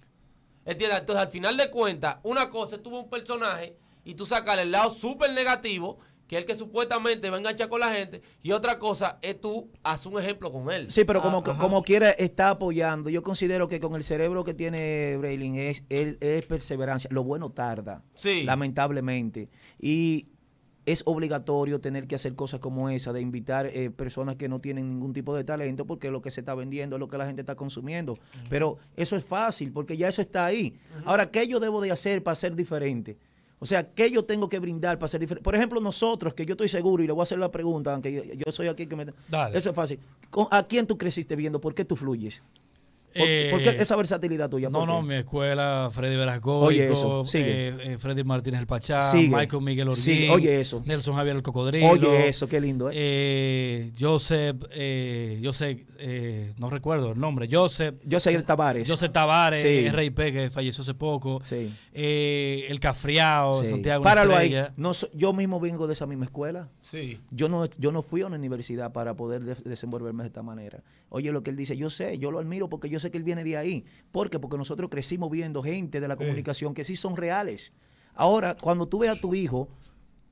¿Entiendes? Entonces, al final de cuentas, una cosa es tuvo un personaje y tú sacas el lado súper negativo que el que supuestamente va a enganchar con la gente, y otra cosa es tú haz un ejemplo con él. Sí, pero como, ah, como quiera está apoyando. Yo considero que con el cerebro que tiene Braylin es, él, es perseverancia. Lo bueno tarda, lamentablemente. Y es obligatorio tener que hacer cosas como esa, de invitar eh, personas que no tienen ningún tipo de talento, porque lo que se está vendiendo, es lo que la gente está consumiendo. Pero eso es fácil, porque ya eso está ahí. Ahora, ¿qué yo debo de hacer para ser diferente? O sea, ¿qué yo tengo que brindar para ser diferente? Por ejemplo, nosotros, que yo estoy seguro, y le voy a hacer la pregunta, aunque yo, soy aquí que me... Eso es fácil. ¿A quién tú creciste viendo? ¿Por qué tú fluyes? porque eh, esa versatilidad tuya? No, no, mi escuela, Freddy Verasco, oye eh, eh, Freddy Martínez el Pachá, Michael Miguel Ortiz, oye eso. Nelson Javier el Cocodrilo. Oye eso, qué lindo. Eh. Joseph, Joseph no recuerdo el nombre, Joseph. Joseph Tavares. Joseph Tavares, sí. RIP, que falleció hace poco. Sí. el Cafriado, Santiago. No, yo mismo vengo de esa misma escuela. Sí. Yo no, yo no fui a una universidad para poder desenvolverme de esta manera. Oye, lo que él dice, yo sé, yo lo admiro porque yo sé que él viene de ahí. ¿Por qué? Porque nosotros crecimos viendo gente de la comunicación que sí son reales. Ahora, cuando tú ves a tu hijo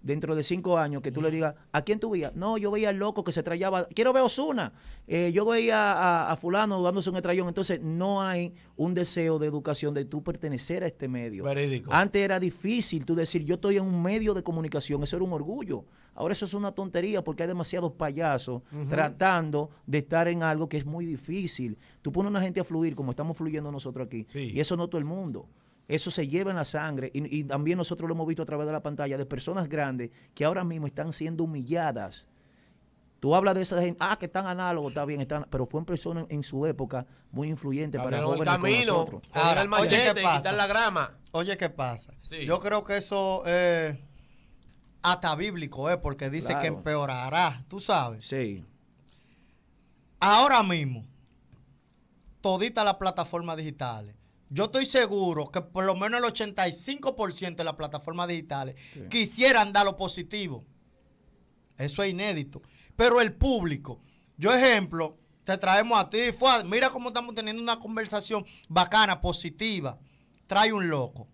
dentro de cinco años que tú le digas, ¿a quién tú veías? No, yo veía al loco que se trayaba, quiero ver Osuna, eh, yo veía a, fulano dándose un estrellón. Entonces no hay un deseo de educación de tú pertenecer a este medio. Antes era difícil tú decir, yo estoy en un medio de comunicación, eso era un orgullo. Ahora eso es una tontería porque hay demasiados payasos tratando de estar en algo que es muy difícil. Tú pones a una gente a fluir como estamos fluyendo nosotros aquí. Y eso no todo el mundo. Eso se lleva en la sangre y, también nosotros lo hemos visto a través de la pantalla de personas grandes que ahora mismo están siendo humilladas. Tú hablas de esa gente, ah, que están análogos, está bien, están, pero fue una personas en su época muy influyente para el camino, nosotros. Ahora, el machete, oye, la grama. Oye, ¿qué pasa? Yo creo que eso es eh, hasta bíblico, eh, porque dice que empeorará, tú sabes. Sí. Ahora mismo, todita la plataforma digital. Yo estoy seguro que por lo menos el 85% de las plataformas digitales quisieran dar lo positivo. Eso es inédito. Pero el público, yo ejemplo, te traemos a ti, Fuad, mira cómo estamos teniendo una conversación bacana, positiva. Trae un loco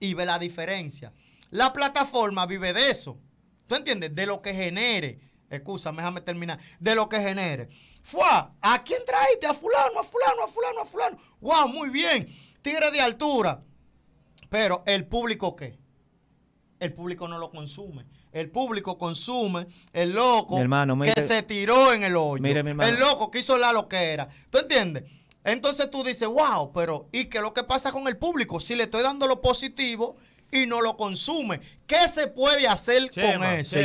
y ve la diferencia. La plataforma vive de eso. ¿Tú entiendes? De lo que genere. Excusa, déjame terminar. De lo que genere. Fua, ¿a quién traíste? A fulano, a fulano, a fulano, a fulano. ¡Wow! Muy bien. Tigre de altura. Pero el público qué? El público no lo consume. El público consume el loco que se tiró en el hoyo. El loco que hizo la era. ¿Tú entiendes? Entonces tú dices, wow, pero ¿y qué es lo que pasa con el público? Si le estoy dando lo positivo y no lo consume, ¿qué se puede hacer con eso?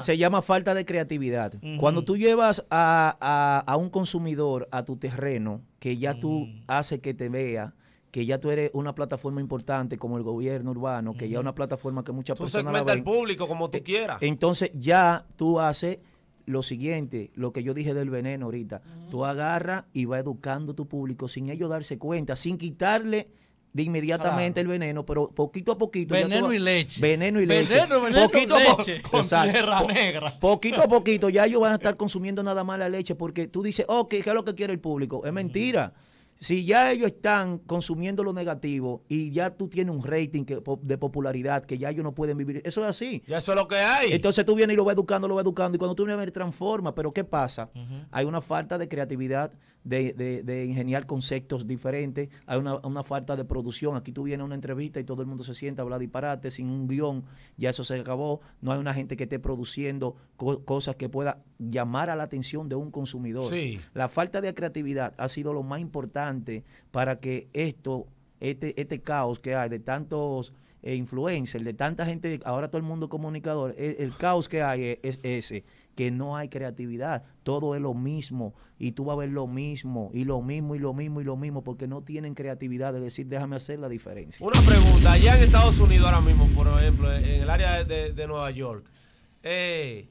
Se llama, falta de creatividad. Cuando tú llevas a, un consumidor a tu terreno, que ya tú mm. haces que te vea, que ya tú eres una plataforma importante como el gobierno urbano, que ya es una plataforma que muchas personas la al público como tú eh, quieras. Entonces ya tú haces lo siguiente, lo que yo dije del veneno ahorita. Tú agarras y vas educando a tu público sin ellos darse cuenta, sin quitarle de inmediatamente el veneno, pero poquito a poquito. Veneno y leche. Veneno y leche. Veneno, veneno poquito leche. Poquito a poquito ya ellos van a estar consumiendo nada más la leche porque tú dices, ok, ¿qué es lo que quiere el público? Es mentira si ya ellos están consumiendo lo negativo y ya tú tienes un rating de popularidad que ya ellos no pueden vivir, eso es así. eso es lo que hay. Entonces tú vienes y lo vas educando, lo vas educando, y cuando tú vienes a ver, transforma. Pero ¿qué pasa? Hay una falta de creatividad, de, de, de ingeniar conceptos diferentes, hay una, falta de producción. Aquí tú vienes a una entrevista y todo el mundo se sienta a hablar disparate, sin un guión, ya eso se acabó. No hay una gente que esté produciendo cosas que pueda llamar a la atención de un consumidor. La falta de creatividad ha sido lo más importante para que esto, este, este caos que hay de tantos eh, influencers, de tanta gente, ahora todo el mundo comunicador, e, el, caos que hay e, es, ese que no hay creatividad, todo es lo mismo y tú vas a ver lo mismo y lo mismo y lo mismo y lo mismo porque no tienen creatividad de decir déjame hacer la diferencia. Una pregunta, allá en Estados Unidos ahora mismo, por ejemplo, en el área de, Nueva York, eh,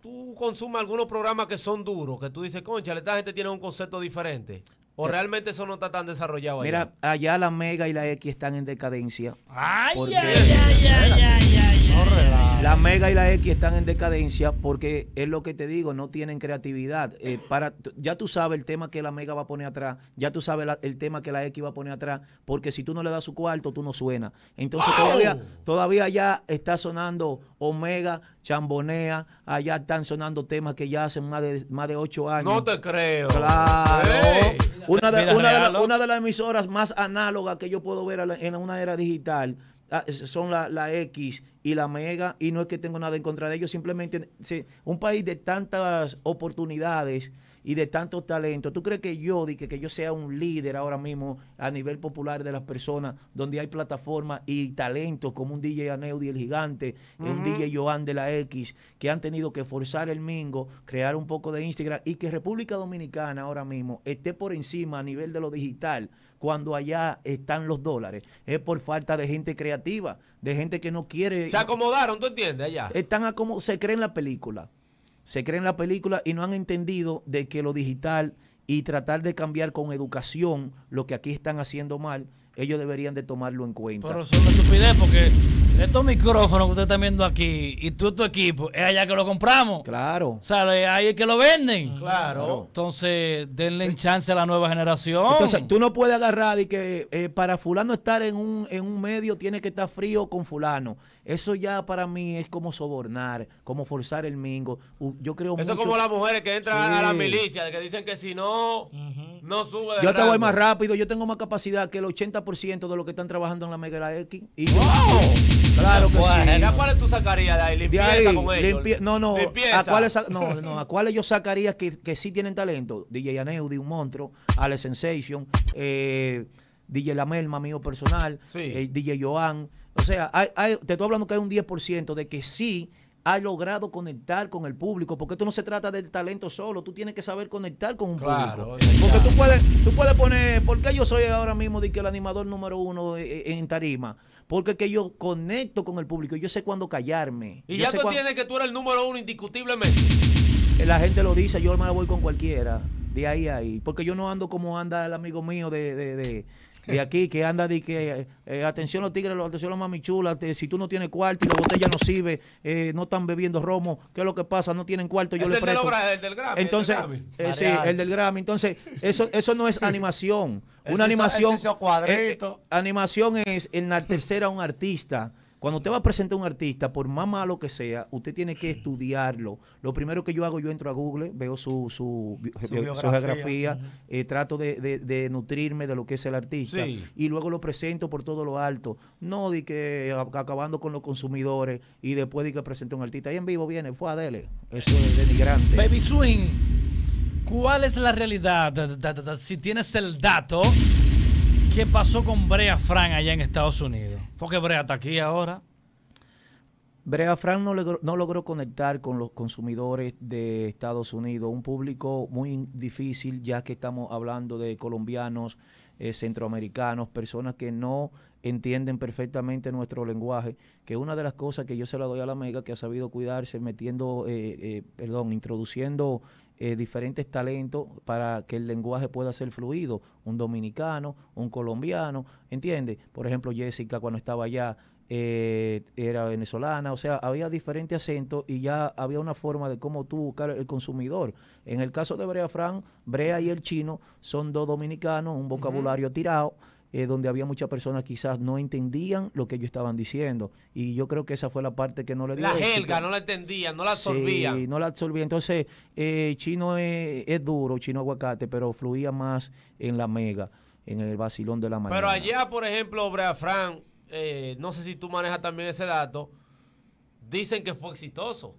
¿tú, consumes algunos programas que son duros, que tú dices, concha, esta gente tiene un concepto diferente? ¿O realmente eso no está tan desarrollado Mira, allá? Mira, allá la Mega y la X están en decadencia. ¡Ay, ay, ay, ay, ay! ay, ay, ay la Mega y la X están en decadencia porque es lo que te digo, no tienen creatividad. Eh, para, ya tú sabes el tema que la Mega va a poner atrás, ya tú sabes el tema que la X va a poner atrás, porque si tú no le das su cuarto, tú no suenas. Entonces todavía, todavía ya está sonando Omega, Chambonea, allá están sonando temas que ya hacen más de, más de ocho años. No te creo. Claro. Una, de, una, de las emisoras más análogas que yo puedo ver en una era digital ah, son la, la X y la mega, y no es que tengo nada en contra de ellos, simplemente un país de tantas oportunidades y de tantos talentos, ¿tú crees que yo, que, que yo sea un líder ahora mismo a nivel popular de las personas, donde hay plataformas y talentos como un DJ Aneudi el Gigante, eh, un DJ Joan de la X, que han tenido que forzar el mingo, crear un poco de Instagram, y que República Dominicana ahora mismo esté por encima a nivel de lo digital, cuando allá están los dólares? Es por falta de gente creativa, de gente que no quiere se acomodaron, ¿tú entiendes? Allá. Están como se creen la película. Se creen la película y no han entendido de que lo digital y tratar de cambiar con educación lo que aquí están haciendo mal ellos deberían de tomarlo en cuenta. Pero es una estupidez porque estos micrófonos que usted está viendo aquí y tú tu equipo, es allá que lo compramos. Claro. O sea, ahí es que lo venden. Ah, claro. Entonces, denle chance a la nueva generación. Entonces, tú no puedes agarrar y que eh, para fulano estar en un, en un medio tiene que estar frío con fulano. Eso ya para mí es como sobornar, como forzar el mingo. Yo creo Eso es como las mujeres que entran a la milicia, que dicen que si no, no sube de Yo te voy más rápido, yo tengo más capacidad que el 80% de los que están trabajando en la Mega la X. Y Claro que sí. ¿A cuáles tú sacarías de ¿Limpieza no, no. ¿A cuáles, no, ¿A cuáles yo sacaría que, que sí tienen talento? DJ de un monstruo, Ale Sensation, eh, DJ La Melma, mío personal, eh, DJ Joan. O sea, hay, hay, te estoy hablando que hay un 10% de que sí ha logrado conectar con el público, porque esto no se trata del talento solo, tú tienes que saber conectar con un público. porque tú puedes, tú puedes poner, porque yo soy ahora mismo de que el animador número uno eh, eh, en tarima? Porque que yo conecto con el público, yo sé cuándo callarme. Y ya tú tienes que tú eres el número uno indiscutiblemente. Eh, la gente lo dice, yo me voy con cualquiera, de ahí a ahí, porque yo no ando como anda el amigo mío de, de, de de aquí que anda de que eh, atención los tigres, atención los mamichulas, si tú no tienes cuarto y la botella no sirve, eh, no están bebiendo romo, ¿qué es lo que pasa? No tienen cuarto, del Grammy. Entonces, del Grammy. el eh, del Grammy. Entonces, eso, eso no es animación. Una animación. animación es En la tercera un artista. Cuando usted va a presentar un artista, por más malo que sea, usted tiene que estudiarlo. Lo primero que yo hago, yo entro a Google, veo su, geografía, eh, trato de, nutrirme de lo que es el artista y luego lo presento por todo lo alto. No di que acabando con los consumidores y después de que presente un artista. Ahí en vivo viene, fue a Eso es denigrante. Baby Swing, ¿cuál es la realidad? Si tienes el dato ¿Qué pasó con Brea Frank allá en Estados Unidos? Porque Brea está aquí ahora. Brea Frank no logró, conectar con los consumidores de Estados Unidos, un público muy difícil, ya que estamos hablando de colombianos, eh, centroamericanos, personas que no entienden perfectamente nuestro lenguaje, que una de las cosas que yo se la doy a la Mega, que ha sabido cuidarse metiendo, eh, eh, perdón, introduciendo eh, diferentes talentos para que el lenguaje pueda ser fluido. Un dominicano, un colombiano, ¿entiendes? Por ejemplo, Jessica cuando estaba allá eh, era venezolana, o sea, había diferentes acentos y ya había una forma de cómo tú buscar el consumidor. En el caso de Brea Fran, Brea y el chino son dos dominicanos, un vocabulario tirado eh, donde había muchas personas quizás no entendían lo que ellos estaban diciendo. Y yo creo que esa fue la parte que no le dio. La helga, no la entendía no la absorbía Sí, no la absorbía Entonces, eh, chino es, duro, chino aguacate, pero fluía más en la mega, en el vacilón de la mañana. Pero allá, por ejemplo, brea eh, no sé si tú manejas también ese dato, dicen que fue exitoso.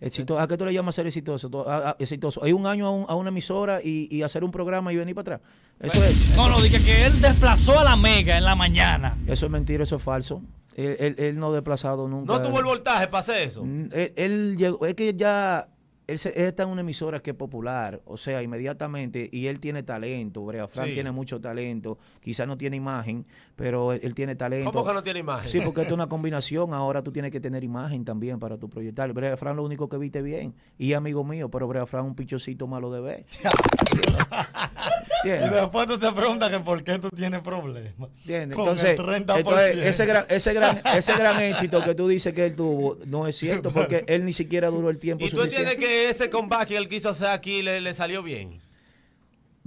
Exitoso. ¿A qué tú le llamas ser exitoso? exitoso. Hay un año a, una emisora y, hacer un programa y venir para atrás. Eso es. No, no, dije que él desplazó a la mega en la mañana. Eso es mentira, eso es falso. Él, él, no ha desplazado nunca. ¿No tuvo el voltaje para hacer eso? él llegó, es que ya él, está en una emisora que es popular, o sea, inmediatamente, y él tiene talento, Brea Fran tiene mucho talento, quizás no tiene imagen, pero él, tiene talento. ¿Cómo que no tiene imagen? Sí, porque esto es una combinación, ahora tú tienes que tener imagen también para tu proyectar. Brea Fran lo único que viste bien, y amigo mío, pero Brea Fran un pichocito malo de ver. Y después tú te preguntas que por qué tú tienes problemas. Entonces, entonces, ese, gran, ese, gran, ese gran éxito que tú dices que él tuvo no es cierto porque él ni siquiera duró el tiempo ¿Y suficiente. ¿Y tú entiendes que ese combate que él quiso hacer aquí le salió bien?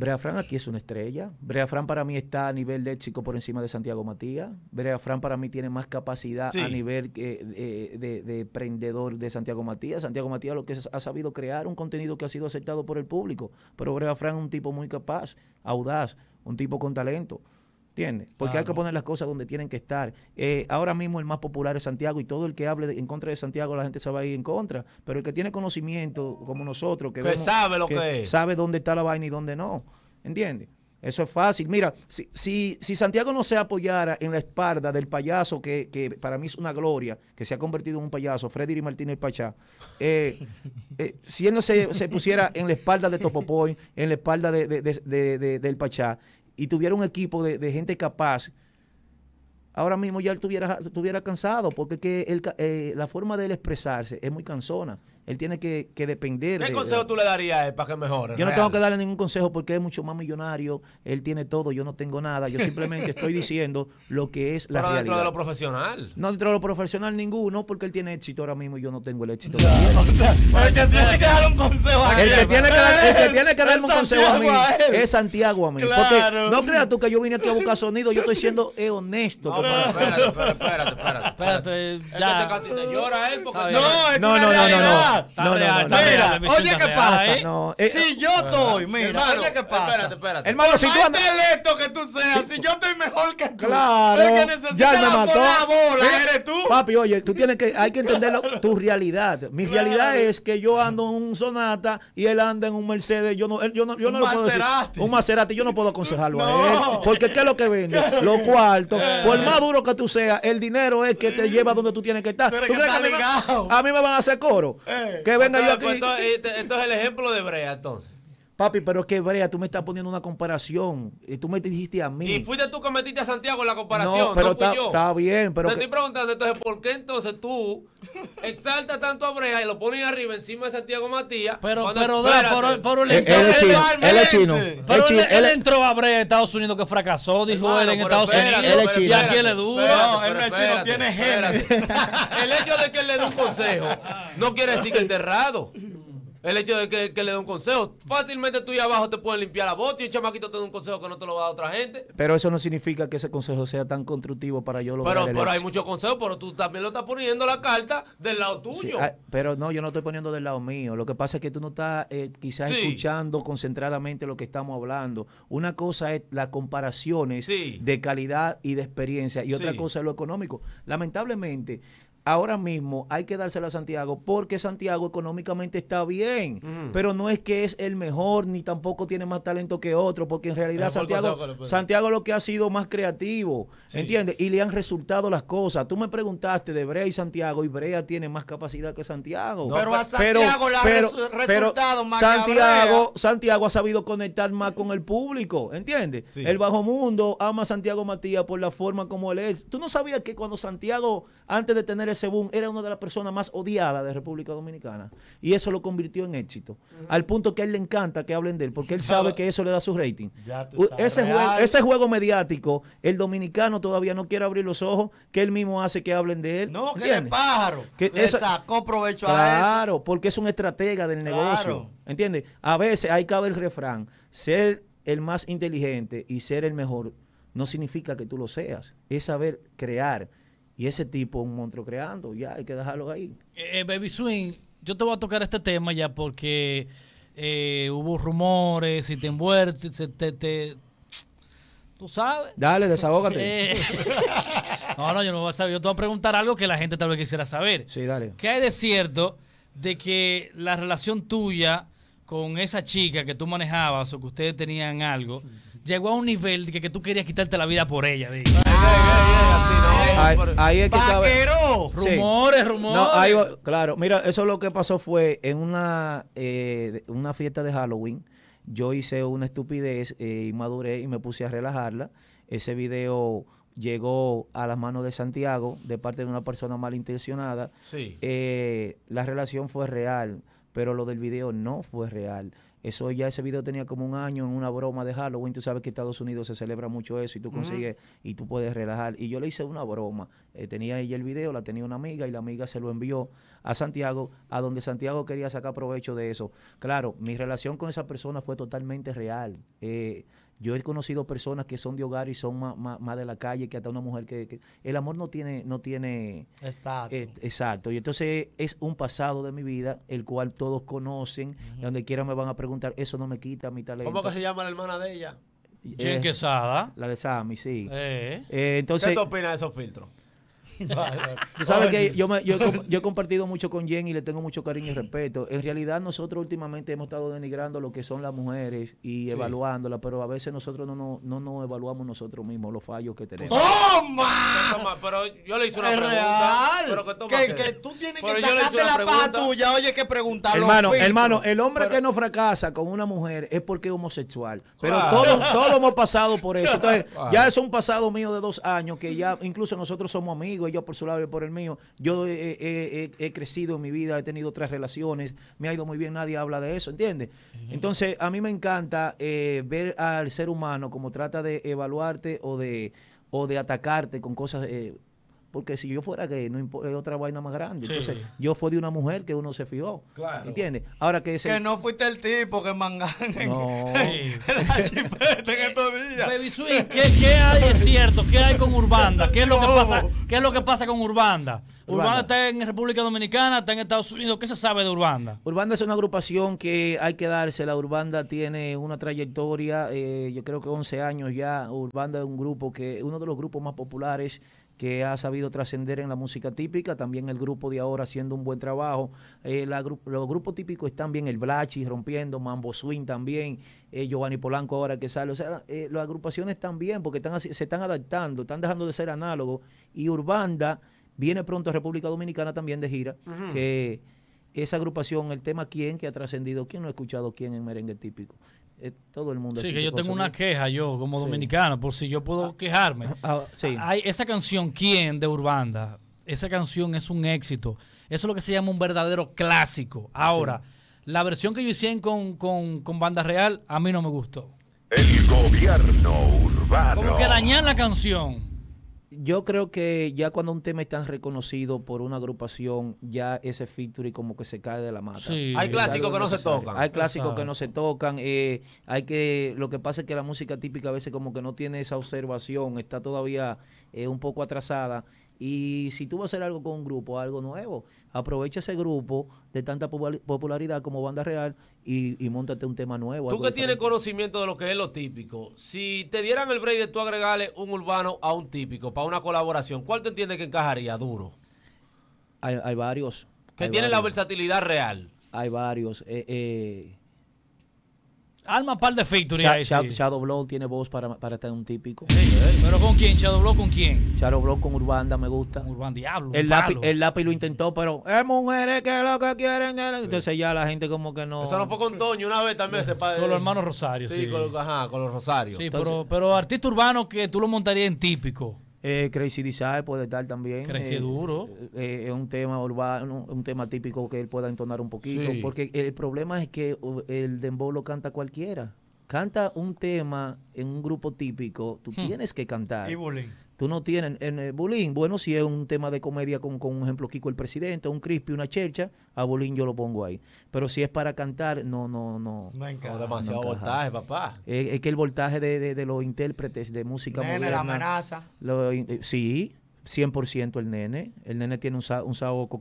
Brea Fran aquí es una estrella. Brea Fran para mí está a nivel léxico por encima de Santiago Matías. Brea Fran para mí tiene más capacidad a nivel eh, de, de, de Santiago Matías. Santiago Matías lo que ha sabido crear un contenido que ha sido aceptado por el público. Pero Brea Fran es un tipo muy capaz, audaz, un tipo con talento. ¿Entiendes? Porque hay que poner las cosas donde tienen que estar. Eh, ahora mismo el más popular es Santiago y todo el que hable en contra de Santiago la gente se va a ir en contra. Pero el que tiene conocimiento, como nosotros, que, sabe lo que, Sabe dónde está la vaina y dónde no. ¿Entiendes? Eso es fácil. Mira, si, si, Santiago no se apoyara en la espalda del payaso, que, para mí es una gloria, que se ha convertido en un payaso, Freddy Martínez Pachá, eh, eh, si él no se, pusiera en la espalda de Topopoy, en la espalda del Pachá, y tuviera un equipo de, de gente capaz ahora mismo ya él estuviera, estuviera cansado, porque que él, eh, la forma de él expresarse es muy cansona. Él tiene que, depender. ¿Qué consejo tú le darías a él para que mejore? Yo no tengo que darle ningún consejo porque es mucho más millonario, él tiene todo, yo no tengo nada. Yo simplemente estoy diciendo lo que es la Pero dentro de lo profesional. No dentro de lo profesional ninguno, porque él tiene éxito ahora mismo y yo no tengo el éxito. el que tiene que dar un consejo a tiene que, un consejo a mí es Santiago a mí. Porque no creas tú que yo vine aquí a buscar sonido, yo estoy siendo honesto espérate, espérate, espérate, este Llora él eh, porque no, no, no, no, no, Mira, oye qué pasa. ¿eh? No, si eh, yo estoy, mira, oye qué pasa. Espérate, espérate. Hermano, si tú que tú seas, si yo estoy mejor que tú. Claro. Ya me mató. bola eres tú. Papi, oye, tú tienes que hay que entender tu realidad. Mi realidad es que yo ando en un Sonata y él anda en un Mercedes, yo no yo no yo no lo puedo decir. Un Maserati, yo no puedo aconsejarlo a él, porque qué es lo que vende, lo cuarto, por más más duro que tú seas, el dinero es que te lleva donde tú tienes que estar. a mí me van a hacer coro. Eh. Que venga yo aquí. Pues, entonces, este, el ejemplo de Brea, entonces. Papi, pero es que Brea, tú me estás poniendo una comparación. Y tú me dijiste a mí. Y fuiste tú que metiste a Santiago en la comparación. No, pero está bien. Pero Te estoy preguntando entonces, ¿por qué entonces tú exalta tanto a Brea y lo ponen arriba encima de Santiago Matías. Pero, pero, por, por el, eh, él, es chino. Él él, entró a Brea en Estados Unidos que fracasó, dijo él en Estados Unidos. Y aquí le dura. No, él no es chino, tiene genes. El hecho de que él le dé un consejo no quiere decir que es errado. El hecho de que, le dé un consejo. Fácilmente tú y abajo te pueden limpiar la bota y el chamaquito te da un consejo que no te lo va a dar otra gente. Pero eso no significa que ese consejo sea tan constructivo para yo lograr Pero, pero hay muchos consejos, pero tú también lo estás poniendo la carta del lado tuyo. Ah, pero no, yo no estoy poniendo del lado mío. Lo que pasa es que tú no estás eh, quizás escuchando concentradamente lo que estamos hablando. Una cosa es las comparaciones de calidad y de experiencia y otra cosa es lo económico. Lamentablemente, ahora mismo hay que dársela a Santiago porque Santiago económicamente está bien, pero no es que es el mejor ni tampoco tiene más talento que otro, porque en realidad Santiago, Santiago lo que ha sido más creativo, ¿entiendes? Y le han resultado las cosas. Tú me preguntaste de Brea y Santiago y Brea tiene más capacidad que Santiago. pero Santiago ha resultado más Santiago, Santiago ha sabido conectar más con el público, ¿entiendes? El bajo mundo ama a Santiago Matías por la forma como él es. Tú no sabías que cuando Santiago, antes de tener según era una de las personas más odiadas de República Dominicana y eso lo convirtió en éxito. Al punto que a él le encanta que hablen de él porque él sabe que eso le da su rating. Ese juego, ese juego mediático, el dominicano todavía no quiere abrir los ojos, que él mismo hace que hablen de él. No, que es pájaro. sacó provecho a eso. Claro, porque es un estratega del negocio. entiende A veces ahí cabe el refrán, ser el más inteligente y ser el mejor no significa que tú lo seas, es saber crear y ese tipo un monstruo creando, ya hay que dejarlo ahí. Eh, eh, Baby Swing, yo te voy a tocar este tema ya porque eh, hubo rumores y te envueltes. te, tú sabes. Dale, desahógate. no, no, yo no voy a saber. Yo te voy a preguntar algo que la gente tal vez quisiera saber. Sí, dale. ¿Qué hay de cierto de que la relación tuya con esa chica que tú manejabas o que ustedes tenían algo, llegó a un nivel de que, que tú querías quitarte la vida por ella? Digo? ahí, es que rumores, rumores. claro, mira, eso lo que pasó fue en una, eh, una fiesta de Halloween. Yo hice una estupidez y eh, maduré y me puse a relajarla. Ese video llegó a las manos de Santiago de parte de una persona malintencionada. Eh, la relación fue real, pero lo del video no fue real. Eso ya ese video tenía como un año en una broma de Halloween. Tú sabes que Estados Unidos se celebra mucho eso y tú consigues y tú puedes relajar. Y yo le hice una broma. Eh, tenía ella el video, la tenía una amiga y la amiga se lo envió a Santiago, a donde Santiago quería sacar provecho de eso. Claro, mi relación con esa persona fue totalmente real. Eh, yo he conocido personas que son de hogar y son más, de la calle que hasta una mujer que, el amor no tiene no tiene eh, exacto. Y entonces es un pasado de mi vida el cual todos conocen, y donde quiera me van a preguntar, eso no me quita mi talento. ¿Cómo que se llama la hermana de ella? Eh, Quesada. La de Sammy, sí. Eh. Eh, entonces, ¿Qué te opinas de esos filtros? que yo, he compartido mucho con Jen y le tengo mucho cariño y respeto. En realidad nosotros últimamente hemos estado denigrando lo que son las mujeres y evaluándola, evaluándolas, pero a veces nosotros no nos no, no evaluamos nosotros mismos los fallos que tenemos. ¡Toma! pero yo le hice una pregunta. que, tú tienes que sacarte la tuya. Oye, que preguntarlo. Hermano, hermano, el hombre que no fracasa con una mujer es porque es homosexual. Pero todos, hemos pasado por eso. Entonces, ya es un pasado mío de dos años que ya incluso nosotros somos amigos yo por su lado y por el mío. Yo eh, eh, eh, he, crecido en mi vida, he tenido otras relaciones, me ha ido muy bien, nadie habla de eso, ¿entiendes? Entonces, a mí me encanta ver al ser humano como trata de evaluarte o de, o de atacarte con cosas porque si yo fuera gay, no importa, otra vaina más grande. Entonces, yo fui de una mujer que uno se fijó. Claro. ¿Entiendes? Ahora que ese... Que no fuiste el tipo que mangan en, no. en, en estos días. ¿qué, ¿qué, hay es cierto? ¿Qué hay con Urbanda? ¿Qué es lo que pasa, qué es lo que pasa con Urbanda? Urbanda. está en República Dominicana, está en Estados Unidos. ¿Qué se sabe de Urbanda? Urbanda es una agrupación que hay que darse. La Urbanda tiene una trayectoria, eh, yo creo que 11 años ya. Urbanda es un grupo que, uno de los grupos más populares que ha sabido trascender en la música típica, también el grupo de ahora haciendo un buen trabajo, eh, los grupos típicos están bien, el Blachi rompiendo, Mambo Swing también, eh, Giovanni Polanco ahora que sale, o sea, eh, las agrupaciones están bien porque están, se están adaptando, están dejando de ser análogos, y Urbanda viene pronto a República Dominicana también de gira, que esa agrupación, el tema quién, que ha trascendido, quién no ha escuchado quién en merengue típico. Eh, todo el mundo. Sí, que yo tengo una queja yo como dominicano, por si yo puedo ah, quejarme. Ah, ah, sí. Hay esa canción ¿Quién? de Urbanda. Esa canción es un éxito. Eso es lo que se llama un verdadero clásico. Ahora, la versión que yo hice con, con, Banda Real a mí no me gustó. El gobierno urbano. porque que la canción yo creo que ya cuando un tema es tan reconocido por una agrupación, ya ese y como que se cae de la mata. Hay clásicos que no se tocan. Hay clásicos que no se tocan. Eh, hay que, lo que pasa es que la música típica a veces como que no tiene esa observación, está todavía eh, un poco atrasada. Y si tú vas a hacer algo con un grupo, algo nuevo, aprovecha ese grupo de tanta popularidad como banda real y, montate un tema nuevo. Tú que tienes conocimiento de lo que es lo típico, si te dieran el break de tú agregarle un urbano a un típico para una colaboración, ¿cuál te entiendes que encajaría duro? Hay, hay varios. Que tienen la versatilidad real. Hay varios. Eh, eh, Alma par de featuring Shadow Blow tiene voz para, para en un típico. pero ¿con quién? ¿Shadow Blow con quién? Shadow Blow con Urbanda me gusta. Urban Diablo. El lápiz, el lo intentó, pero es mujeres que lo que quieren. Entonces ya la gente como que no. Eso no fue con Toño una vez también. Se con los hermanos Rosario. Sí, Con, ajá, con los Rosarios. Sí, pero, pero artista urbano que tú lo montarías en típico. Eh, Crazy Desire puede estar también. Crazy eh, duro. Eh, es un tema urbano, un tema típico que él pueda entonar un poquito. Porque el problema es que uh, el dembow lo canta cualquiera canta un tema en un grupo típico, tú hmm. tienes que cantar. Y Tú no tienes. En eh, bullying, bueno, si es un tema de comedia como con un ejemplo Kiko el presidente, un crispy, una chercha, a Bulín yo lo pongo ahí. Pero si es para cantar, no, no, no. No encaja. demasiado voltaje, papá. es que el voltaje de, los intérpretes de música Nene, la amenaza. Eh, sí. 100% el nene. El nene tiene un, sa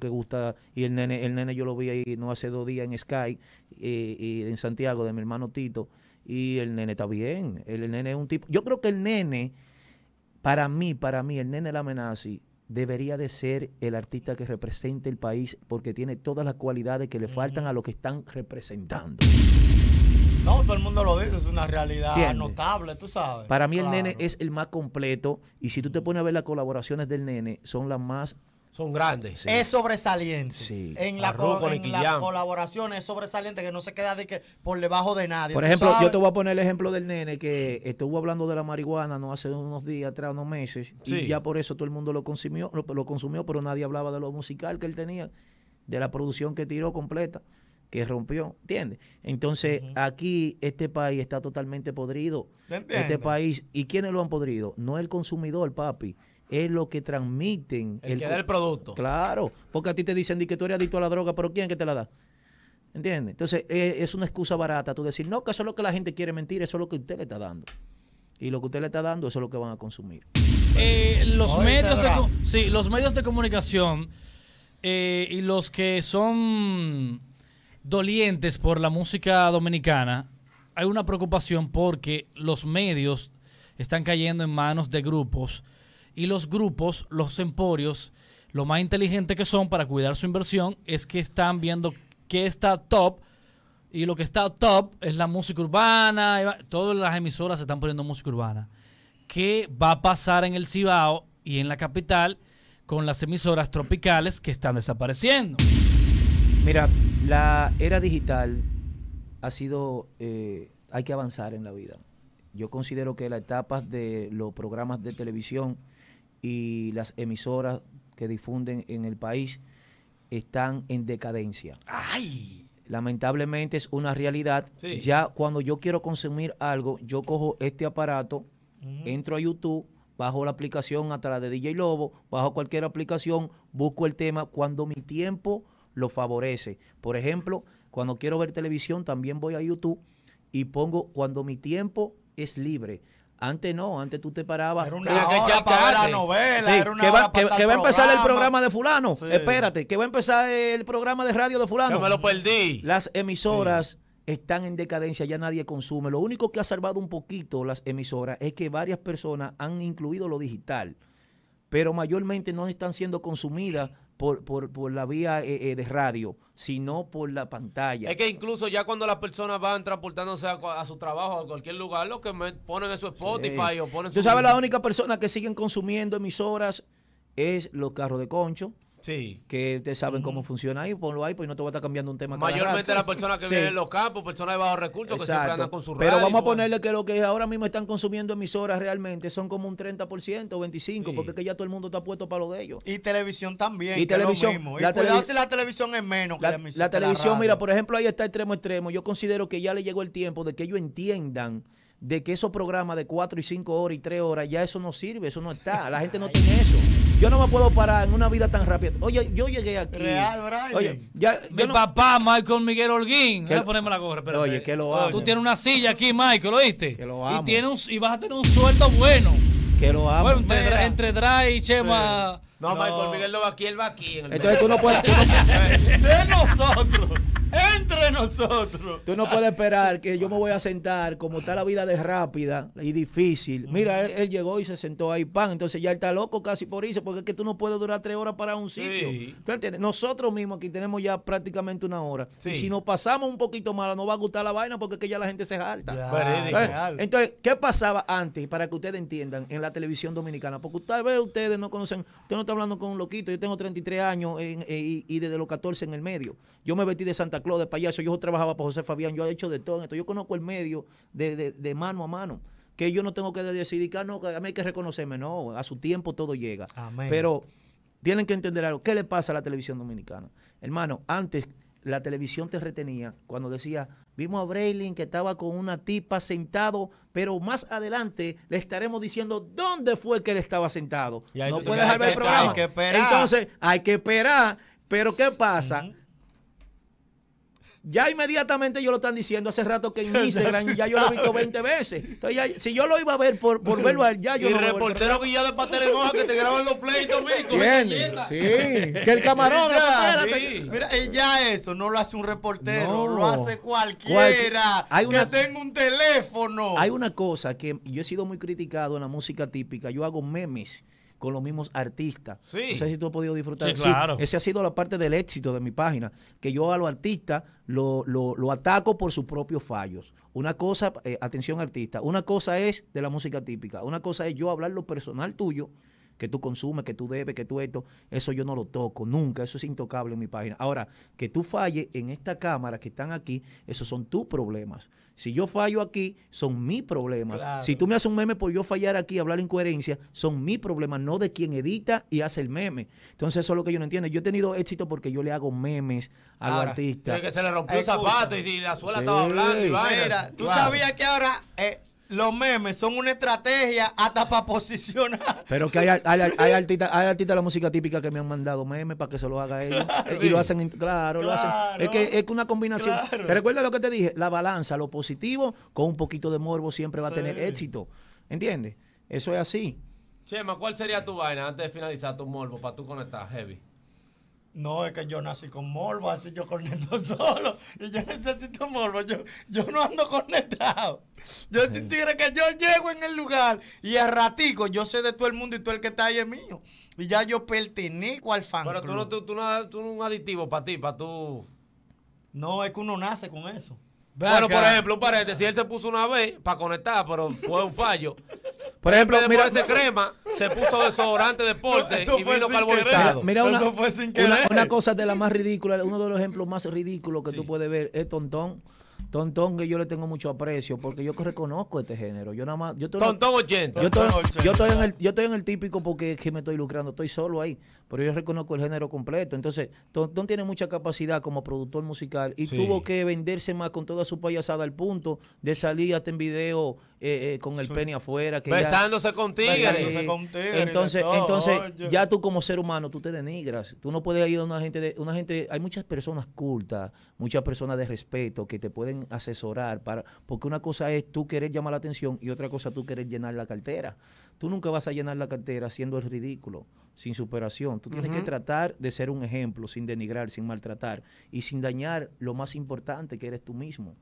que gusta. Y el nene, el nene yo lo vi ahí no hace dos días en Sky, eh, y en Santiago, de mi hermano Tito y el nene está bien. El, nene es un tipo. Yo creo que el nene, para mí, para mí, el nene la Lamenazi debería de ser el artista que represente el país porque tiene todas las cualidades que le faltan a lo que están representando. No, todo el mundo lo dice, es una realidad notable, tú sabes. Para mí el nene es el más completo y si tú te pones a ver las colaboraciones del nene, son las más son grandes. Es sobresaliente. En, la, colaboración es sobresaliente, que no se queda de que por debajo de nadie. Por ejemplo, yo te voy a poner el ejemplo del nene que estuvo hablando de la marihuana no hace unos días, atrás, unos meses, y ya por eso todo el mundo lo consumió, lo, consumió, pero nadie hablaba de lo musical que él tenía, de la producción que tiró completa que rompió, ¿entiendes? Entonces, aquí este país está totalmente podrido. Este país, ¿y quiénes lo han podrido? No el consumidor, papi es lo que transmiten. El, que da el producto. Claro, porque a ti te dicen que tú eres adicto a la droga, pero ¿quién que te la da? ¿Entiendes? Entonces eh, es una excusa barata tú decir, no, que eso es lo que la gente quiere mentir, eso es lo que usted le está dando. Y lo que usted le está dando, eso es lo que van a consumir. Eh, los, medios de, los medios de comunicación eh, y los que son dolientes por la música dominicana, hay una preocupación porque los medios están cayendo en manos de grupos y los grupos, los emporios, lo más inteligente que son para cuidar su inversión es que están viendo qué está top y lo que está top es la música urbana, todas las emisoras se están poniendo música urbana. ¿Qué va a pasar en el Cibao y en la capital con las emisoras tropicales que están desapareciendo? Mira, la era digital ha sido, eh, hay que avanzar en la vida. Yo considero que las etapas de los programas de televisión y las emisoras que difunden en el país están en decadencia. ¡Ay! Lamentablemente es una realidad. Ya cuando yo quiero consumir algo, yo cojo este aparato, entro a YouTube, bajo la aplicación hasta la de DJ Lobo, bajo cualquier aplicación, busco el tema cuando mi tiempo lo favorece. Por ejemplo, cuando quiero ver televisión, también voy a YouTube y pongo cuando mi tiempo es libre. Antes no, antes tú te parabas. Era una la novela, sí, era una que va, va a empezar el programa de fulano. Espérate, que va a empezar el programa de radio de fulano. Yo me lo perdí. Las emisoras están en decadencia, ya nadie consume. Lo único que ha salvado un poquito las emisoras es que varias personas han incluido lo digital, pero mayormente no están siendo consumidas por, por, por la vía eh, eh, de radio, sino por la pantalla. Es que incluso ya cuando las personas van transportándose a, su trabajo a cualquier lugar, lo que ponen en su Spotify o ponen ¿Tú sabes, la única persona que siguen consumiendo emisoras es los carros de concho que ustedes saben cómo funciona ahí, ponlo ahí, pues no te va a estar cambiando un tema. Mayormente las personas que viven en los campos, personas de bajos recursos que siempre andan con su Pero vamos a ponerle que lo que ahora mismo están consumiendo emisoras realmente son como un 30%, 25%, porque es que ya todo el mundo está puesto para lo de ellos. Y televisión también. Y La cuidado si la televisión es menos la, que la, la televisión, mira, por ejemplo, ahí está extremo extremo. Yo considero que ya le llegó el tiempo de que ellos entiendan de que esos programas de 4 y 5 horas y 3 horas, ya eso no sirve, eso no está. La gente no tiene eso. Yo no me puedo parar en una vida tan rápida. Oye, yo llegué aquí. Real, Brian. Oye, ya, Mi papá, Michael Miguel Holguín. Voy a ponerme la gorra, pero Oye, que lo amo. Tú tienes una silla aquí, Michael, ¿oíste? Que lo amo. Y, y vas a tener un sueldo bueno. Que lo amo. Bueno, entre, entre Dry y Chema... No, Michael Miguel no va aquí, él va aquí. Entonces tú no puedes... de nosotros entre nosotros. Tú no puedes esperar que yo me voy a sentar, como está la vida de rápida y difícil. Mira, él, llegó y se sentó ahí, pan. Entonces ya está loco casi por eso, porque es que tú no puedes durar tres horas para un sitio. ¿Tú entiendes? Nosotros mismos aquí tenemos ya prácticamente una hora. Y si nos pasamos un poquito mal no va a gustar la vaina porque es que ya la gente se jalta. Entonces, ¿qué pasaba antes? Para que ustedes entiendan, en la televisión dominicana, porque tal vez ustedes no conocen, usted no está hablando con un loquito, yo tengo 33 años eh, y, desde los 14 en el medio. Yo me metí de Santa Claude payaso, yo trabajaba para José Fabián, yo he hecho de todo esto. Yo conozco el medio de, mano a mano que yo no tengo que decir que ah, no, a hay que reconocerme, no, a su tiempo todo llega. Pero tienen que entender algo, ¿qué le pasa a la televisión dominicana? Hermano, antes la televisión te retenía cuando decía, vimos a Braylin que estaba con una tipa sentado, pero más adelante le estaremos diciendo dónde fue que él estaba sentado. No puedes dejar ver Entonces, hay que esperar. Pero ¿qué pasa? Ya inmediatamente yo lo están diciendo hace rato que en Instagram ya yo lo he visto 20 veces. Entonces, si yo lo iba a ver por, por verlo ya yo lo reportero Guillado de Pater en Hoja que te graban los pleitos, mico. Sí. Que el camarón, mira Mira, eh, ya eso no lo hace un reportero, lo hace cualquiera. Yo tengo que tenga un teléfono. Hay una cosa que yo he sido muy criticado en la música típica. Yo hago memes con los mismos artistas. Sí. No sé si tú has podido disfrutar. Sí, claro. esa ha sido la parte del éxito de mi página, que yo a los artistas lo, lo, lo ataco por sus propios fallos. Una cosa, eh, atención artista, una cosa es de la música típica, una cosa es yo hablar lo personal tuyo que tú consumes, que tú debes, que tú esto, eso yo no lo toco nunca, eso es intocable en mi página. Ahora, que tú falles en esta cámara que están aquí, esos son tus problemas. Si yo fallo aquí, son mis problemas. Si tú me haces un meme por yo fallar aquí, hablar incoherencia, son mis problemas, no de quien edita y hace el meme. Entonces, eso es lo que yo no entiendo. Yo he tenido éxito porque yo le hago memes al artistas artista. Que se le rompió el zapato y si la suela estaba hablando y Mira, tú sabías que ahora... Eh, los memes son una estrategia hasta para posicionar. Pero que hay, hay, artistas de la música típica que me han mandado memes para que se lo haga ellos. Ah, y lo hacen, claro, lo hacen. Es que es una combinación. recuerda lo que te dije, la balanza, lo positivo con un poquito de morbo siempre va a tener éxito. ¿Entiendes? Eso es así. Chema, ¿cuál sería tu vaina antes de finalizar tu morbo para tú conectar, Heavy? No, es que yo nací con morbo, así yo corneto solo. Y yo necesito morbo, yo, yo no ando conectado. Yo sí. que yo llego en el lugar y a ratico yo sé de todo el mundo y todo el que está ahí es mío. Y ya yo pertenezco al fan Pero tú no, tú, tú, no, tú un aditivo para ti, para tú... No, es que uno nace con eso. Bueno, por ejemplo, un si él se puso una vez para conectar, pero fue un fallo. Por ejemplo, mira, ese crema, se puso desodorante deporte y vino carbonizado. Mira, una, una, una, cosa de la más ridícula, uno de los ejemplos más ridículos que tú puedes ver es Tontón Tontón que yo le tengo mucho aprecio porque yo reconozco este género. Yo nada más yo estoy Tontón 80. Yo estoy, en el típico porque que me estoy lucrando, estoy solo ahí, pero yo reconozco el género completo. Entonces, Tontón tiene mucha capacidad como productor musical y tuvo que venderse más con toda su payasada al punto de salir hasta en video eh, eh, con el pene afuera. Que besándose entonces, entonces ya tú como ser humano, tú te denigras. Tú no puedes ir a una gente, de, una gente, hay muchas personas cultas, muchas personas de respeto que te pueden asesorar para, porque una cosa es tú querer llamar la atención y otra cosa tú querer llenar la cartera. Tú nunca vas a llenar la cartera haciendo el ridículo, sin superación. Tú tienes que tratar de ser un ejemplo, sin denigrar, sin maltratar y sin dañar lo más importante que eres tú mismo.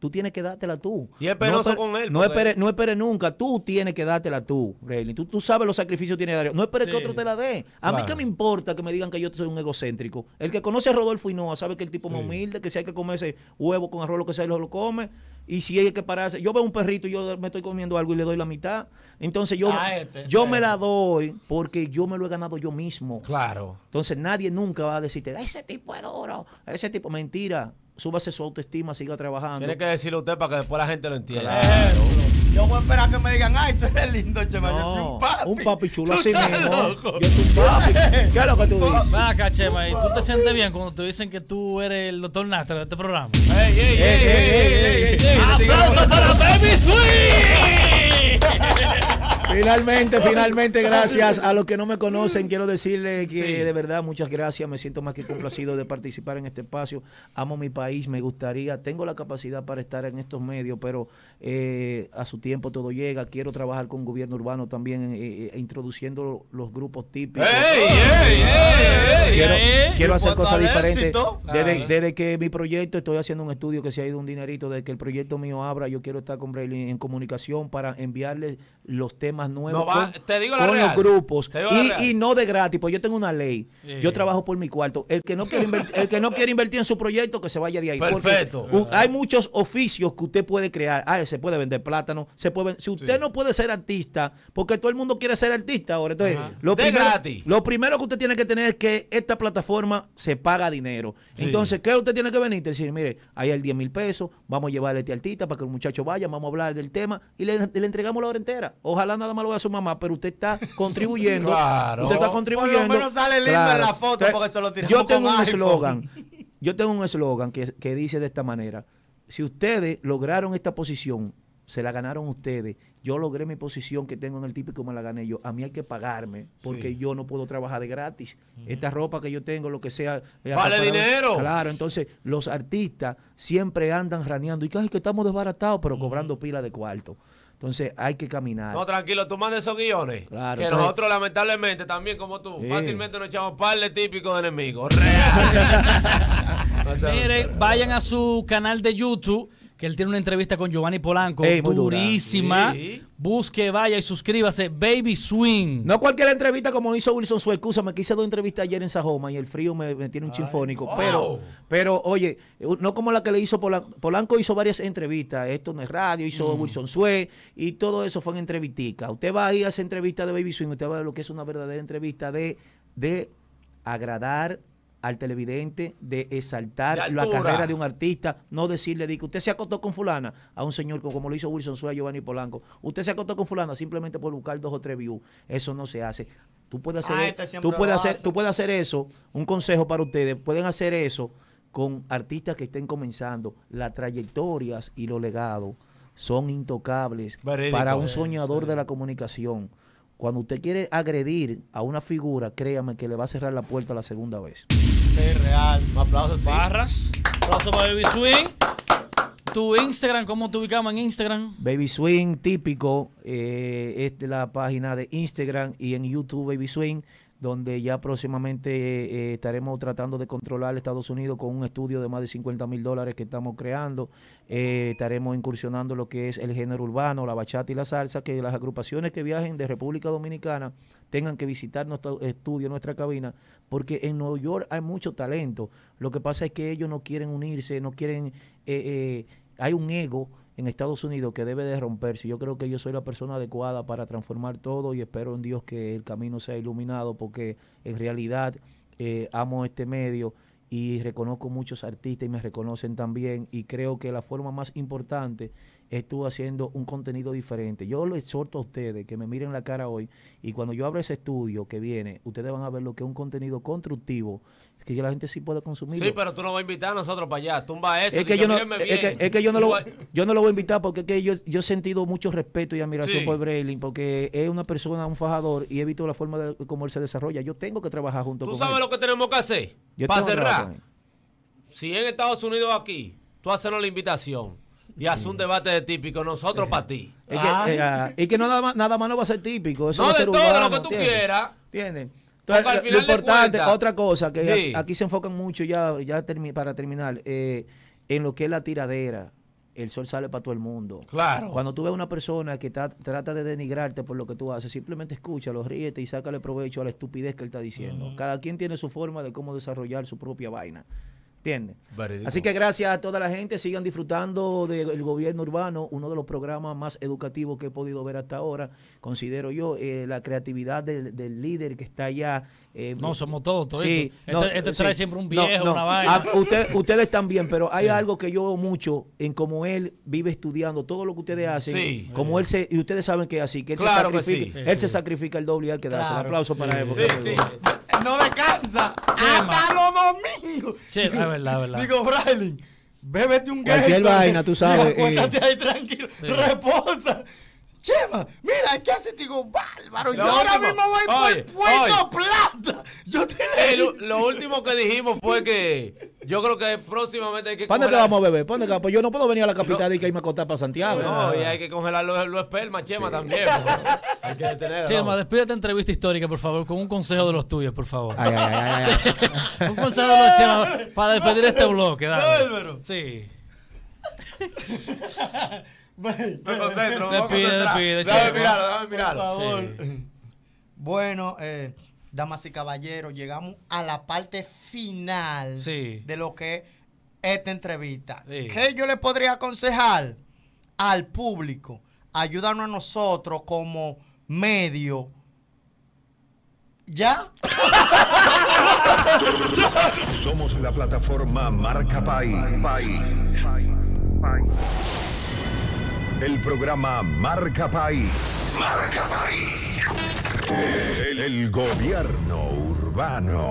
Tú tienes que dártela tú. Y es penoso con él. No esperes, no espere nunca. Tú tienes que dártela tú, Rayleigh. Tú, sabes los sacrificios que tiene Darío. No esperes que otro te la dé. A mí que me importa que me digan que yo soy un egocéntrico. El que conoce a Rodolfo Inoa sabe que el tipo más humilde, que si hay que ese huevo con arroz, lo que sea, lo come. Y si hay que pararse, yo veo un perrito y yo me estoy comiendo algo y le doy la mitad. Entonces yo, este, yo me la doy porque yo me lo he ganado yo mismo. Claro. Entonces nadie nunca va a decirte, ese tipo es duro, ese tipo, mentira. Súbase su autoestima, siga trabajando. Tiene que decirlo usted para que después la gente lo entienda. Eh, yo voy a esperar que me digan, ay, tú eres lindo, Chema. yo soy un papi. Un papi chulo así mismo. Yo soy un papi. ¿Qué es lo que tú dices? Vaca, Chema, ¿y tú te sientes bien cuando te dicen que tú eres el doctor Nastra de este programa? ¡Ey, ey, ey, eh, eh, Finalmente, finalmente, gracias. A los que no me conocen, quiero decirles que de verdad muchas gracias. Me siento más que complacido de participar en este espacio. Amo mi país, me gustaría, tengo la capacidad para estar en estos medios, pero eh, a su tiempo todo llega. Quiero trabajar con gobierno urbano también, eh, eh, introduciendo los grupos típicos. quiero, hacer cosas diferentes. Desde, que mi proyecto, estoy haciendo un estudio que se ha ido un dinerito, desde que el proyecto mío abra, yo quiero estar con Braille en comunicación para enviarles los temas nuevos con, los grupos y, y, no de gratis, pues yo tengo una ley. Yo trabajo por mi cuarto. El que no quiere invertir, el que no quiere invertir en su proyecto que se vaya de ahí. Perfecto. hay muchos oficios que usted puede crear. Ah, se puede vender plátano, se puede si usted no puede ser artista, porque todo el mundo quiere ser artista ahora. Entonces, lo primero, gratis. lo primero que usted tiene que tener es que esta plataforma se paga dinero. Entonces, ¿qué usted tiene que venir? Decir, mire, ahí hay 10 mil pesos, vamos a llevarle a este artista para que el muchacho vaya, vamos a hablar del tema y le entregamos la hora entera. Ojalá nada más lo vea su mamá, pero usted está contribuyendo. claro. Usted está contribuyendo. Por lo sale lindo en la foto porque se lo Yo tengo un eslogan. Yo tengo un eslogan que, dice de esta manera. Si ustedes lograron esta posición, se la ganaron ustedes. Yo logré mi posición que tengo en el típico, me la gané yo. A mí hay que pagarme porque yo no puedo trabajar de gratis. Esta ropa que yo tengo, lo que sea. Eh, ¡Vale dinero! Claro, entonces los artistas siempre andan raneando. Y casi que estamos desbaratados, pero cobrando pila de cuarto. Entonces hay que caminar. No, tranquilo, tú mandes esos guiones. Claro, que nosotros, lamentablemente, también como tú, fácilmente nos echamos par de típicos de enemigos. Miren, vayan a su canal de YouTube que él tiene una entrevista con Giovanni Polanco, Ey, durísima, sí. Busque, vaya y suscríbase. Baby Swing. No cualquier entrevista como hizo Wilson su excusa. Me quise dos entrevistas ayer en Sajoma y el frío me, tiene un chinfónico. Pero, pero, oye, no como la que le hizo Polanco. Polanco hizo varias entrevistas. Esto no es radio, hizo mm. Wilson Sue y todo eso fue en entrevistica. Usted va ir a esa entrevista de Baby Swing, usted va a ver lo que es una verdadera entrevista de, de agradar al televidente de exaltar la carrera de un artista, no decirle digo, usted se acostó con fulana a un señor como lo hizo Wilson Suárez, Giovanni Polanco, usted se acostó con fulana simplemente por buscar dos o tres views, eso no se hace. Tú puedes ah, hacer, este tú puedes hacer, tú puedes hacer eso, un consejo para ustedes, pueden hacer eso con artistas que estén comenzando, las trayectorias y los legados son intocables para un soñador de la comunicación. Cuando usted quiere agredir a una figura, créame que le va a cerrar la puerta la segunda vez. Real, real. Aplausos. Barras. aplauso para Baby Swing. Tu Instagram, como te ubicamos en Instagram? Baby Swing, típico. Eh, es de la página de Instagram y en YouTube Baby Swing donde ya próximamente eh, estaremos tratando de controlar Estados Unidos con un estudio de más de 50 mil dólares que estamos creando. Eh, estaremos incursionando lo que es el género urbano, la bachata y la salsa, que las agrupaciones que viajen de República Dominicana tengan que visitar nuestro estudio, nuestra cabina, porque en Nueva York hay mucho talento. Lo que pasa es que ellos no quieren unirse, no quieren, eh, hay un ego en Estados Unidos que debe de romperse. Yo creo que yo soy la persona adecuada para transformar todo y espero en Dios que el camino sea iluminado porque en realidad eh, amo este medio y reconozco muchos artistas y me reconocen también y creo que la forma más importante estuvo haciendo un contenido diferente. Yo lo exhorto a ustedes que me miren la cara hoy y cuando yo abra ese estudio que viene, ustedes van a ver lo que es un contenido constructivo que la gente sí puede consumir. Sí, pero tú no vas a invitar a nosotros para allá. Tumba esto. Es que, yo no, es que, yo, no lo, yo no, lo, voy a invitar porque es que yo, yo, he sentido mucho respeto y admiración por Breiling, porque es una persona, un fajador y he visto la forma de cómo él se desarrolla. Yo tengo que trabajar junto con él. ¿Tú sabes lo que tenemos que hacer? para cerrar. Si en Estados Unidos aquí, tú haces la invitación. Y hace un debate de típico, nosotros para ti. Ah. Eh, y que, nada, nada, más no va a ser típico. Eso no, va ser de todo lo que tú quieras. ¿Entiendes? lo, importante, otra cosa, que aquí se enfocan mucho ya, ya para terminar, eh, en lo que es la tiradera el sol sale para todo el mundo. Claro. Cuando tú ves a una persona que trata de denigrarte por lo que tú haces, simplemente escúchalo, ríete y sácale provecho a la estupidez que él está diciendo. Cada quien tiene su forma de cómo desarrollar su propia vaina. ¿Entiendes? Así que gracias a toda la gente. Sigan disfrutando del gobierno urbano, uno de los programas más educativos que he podido ver hasta ahora. Considero yo eh, la creatividad del, líder que está allá. Eh, no, somos todos, este, este trae siempre un viejo, una vaina. Ah, usted, ustedes también, pero hay algo que yo mucho en cómo él vive estudiando todo lo que ustedes hacen. Como él se, y ustedes saben que es así, que él claro se sacrifica. Él se sacrifica el doble y al que Un aplauso para él. no descansa. Hasta los domingos. Digo, Braylin, bébete un Cualquier gato. vaina, tú sabes. Mira, eh, ahí tranquilo. Reposa. Chema, mira, ¿qué haces? Este digo, bárbaro, yo ahora mismo voy oye, por Puerto Plata. Yo te Lo último que dijimos fue que yo creo que próximamente hay que ¿Dónde te vamos a beber? Pues yo no puedo venir a la capital y que irme a contar para Santiago. No, y hay que congelar los, espermas, Chema, también. Hay que detener, Chema, entrevista histórica, por favor, con un consejo de los tuyos, por favor. Ay, ay, ay, un consejo de los Chema para despedir este bloque. Dale. Sí. Bueno, damas y caballeros, llegamos a la parte final de lo que es esta entrevista. ¿Qué yo le podría aconsejar al público? Ayúdanos a nosotros como medio. ¿Ya? Somos la plataforma Marca País. El programa Marca País. Marca País. el gobierno urbano.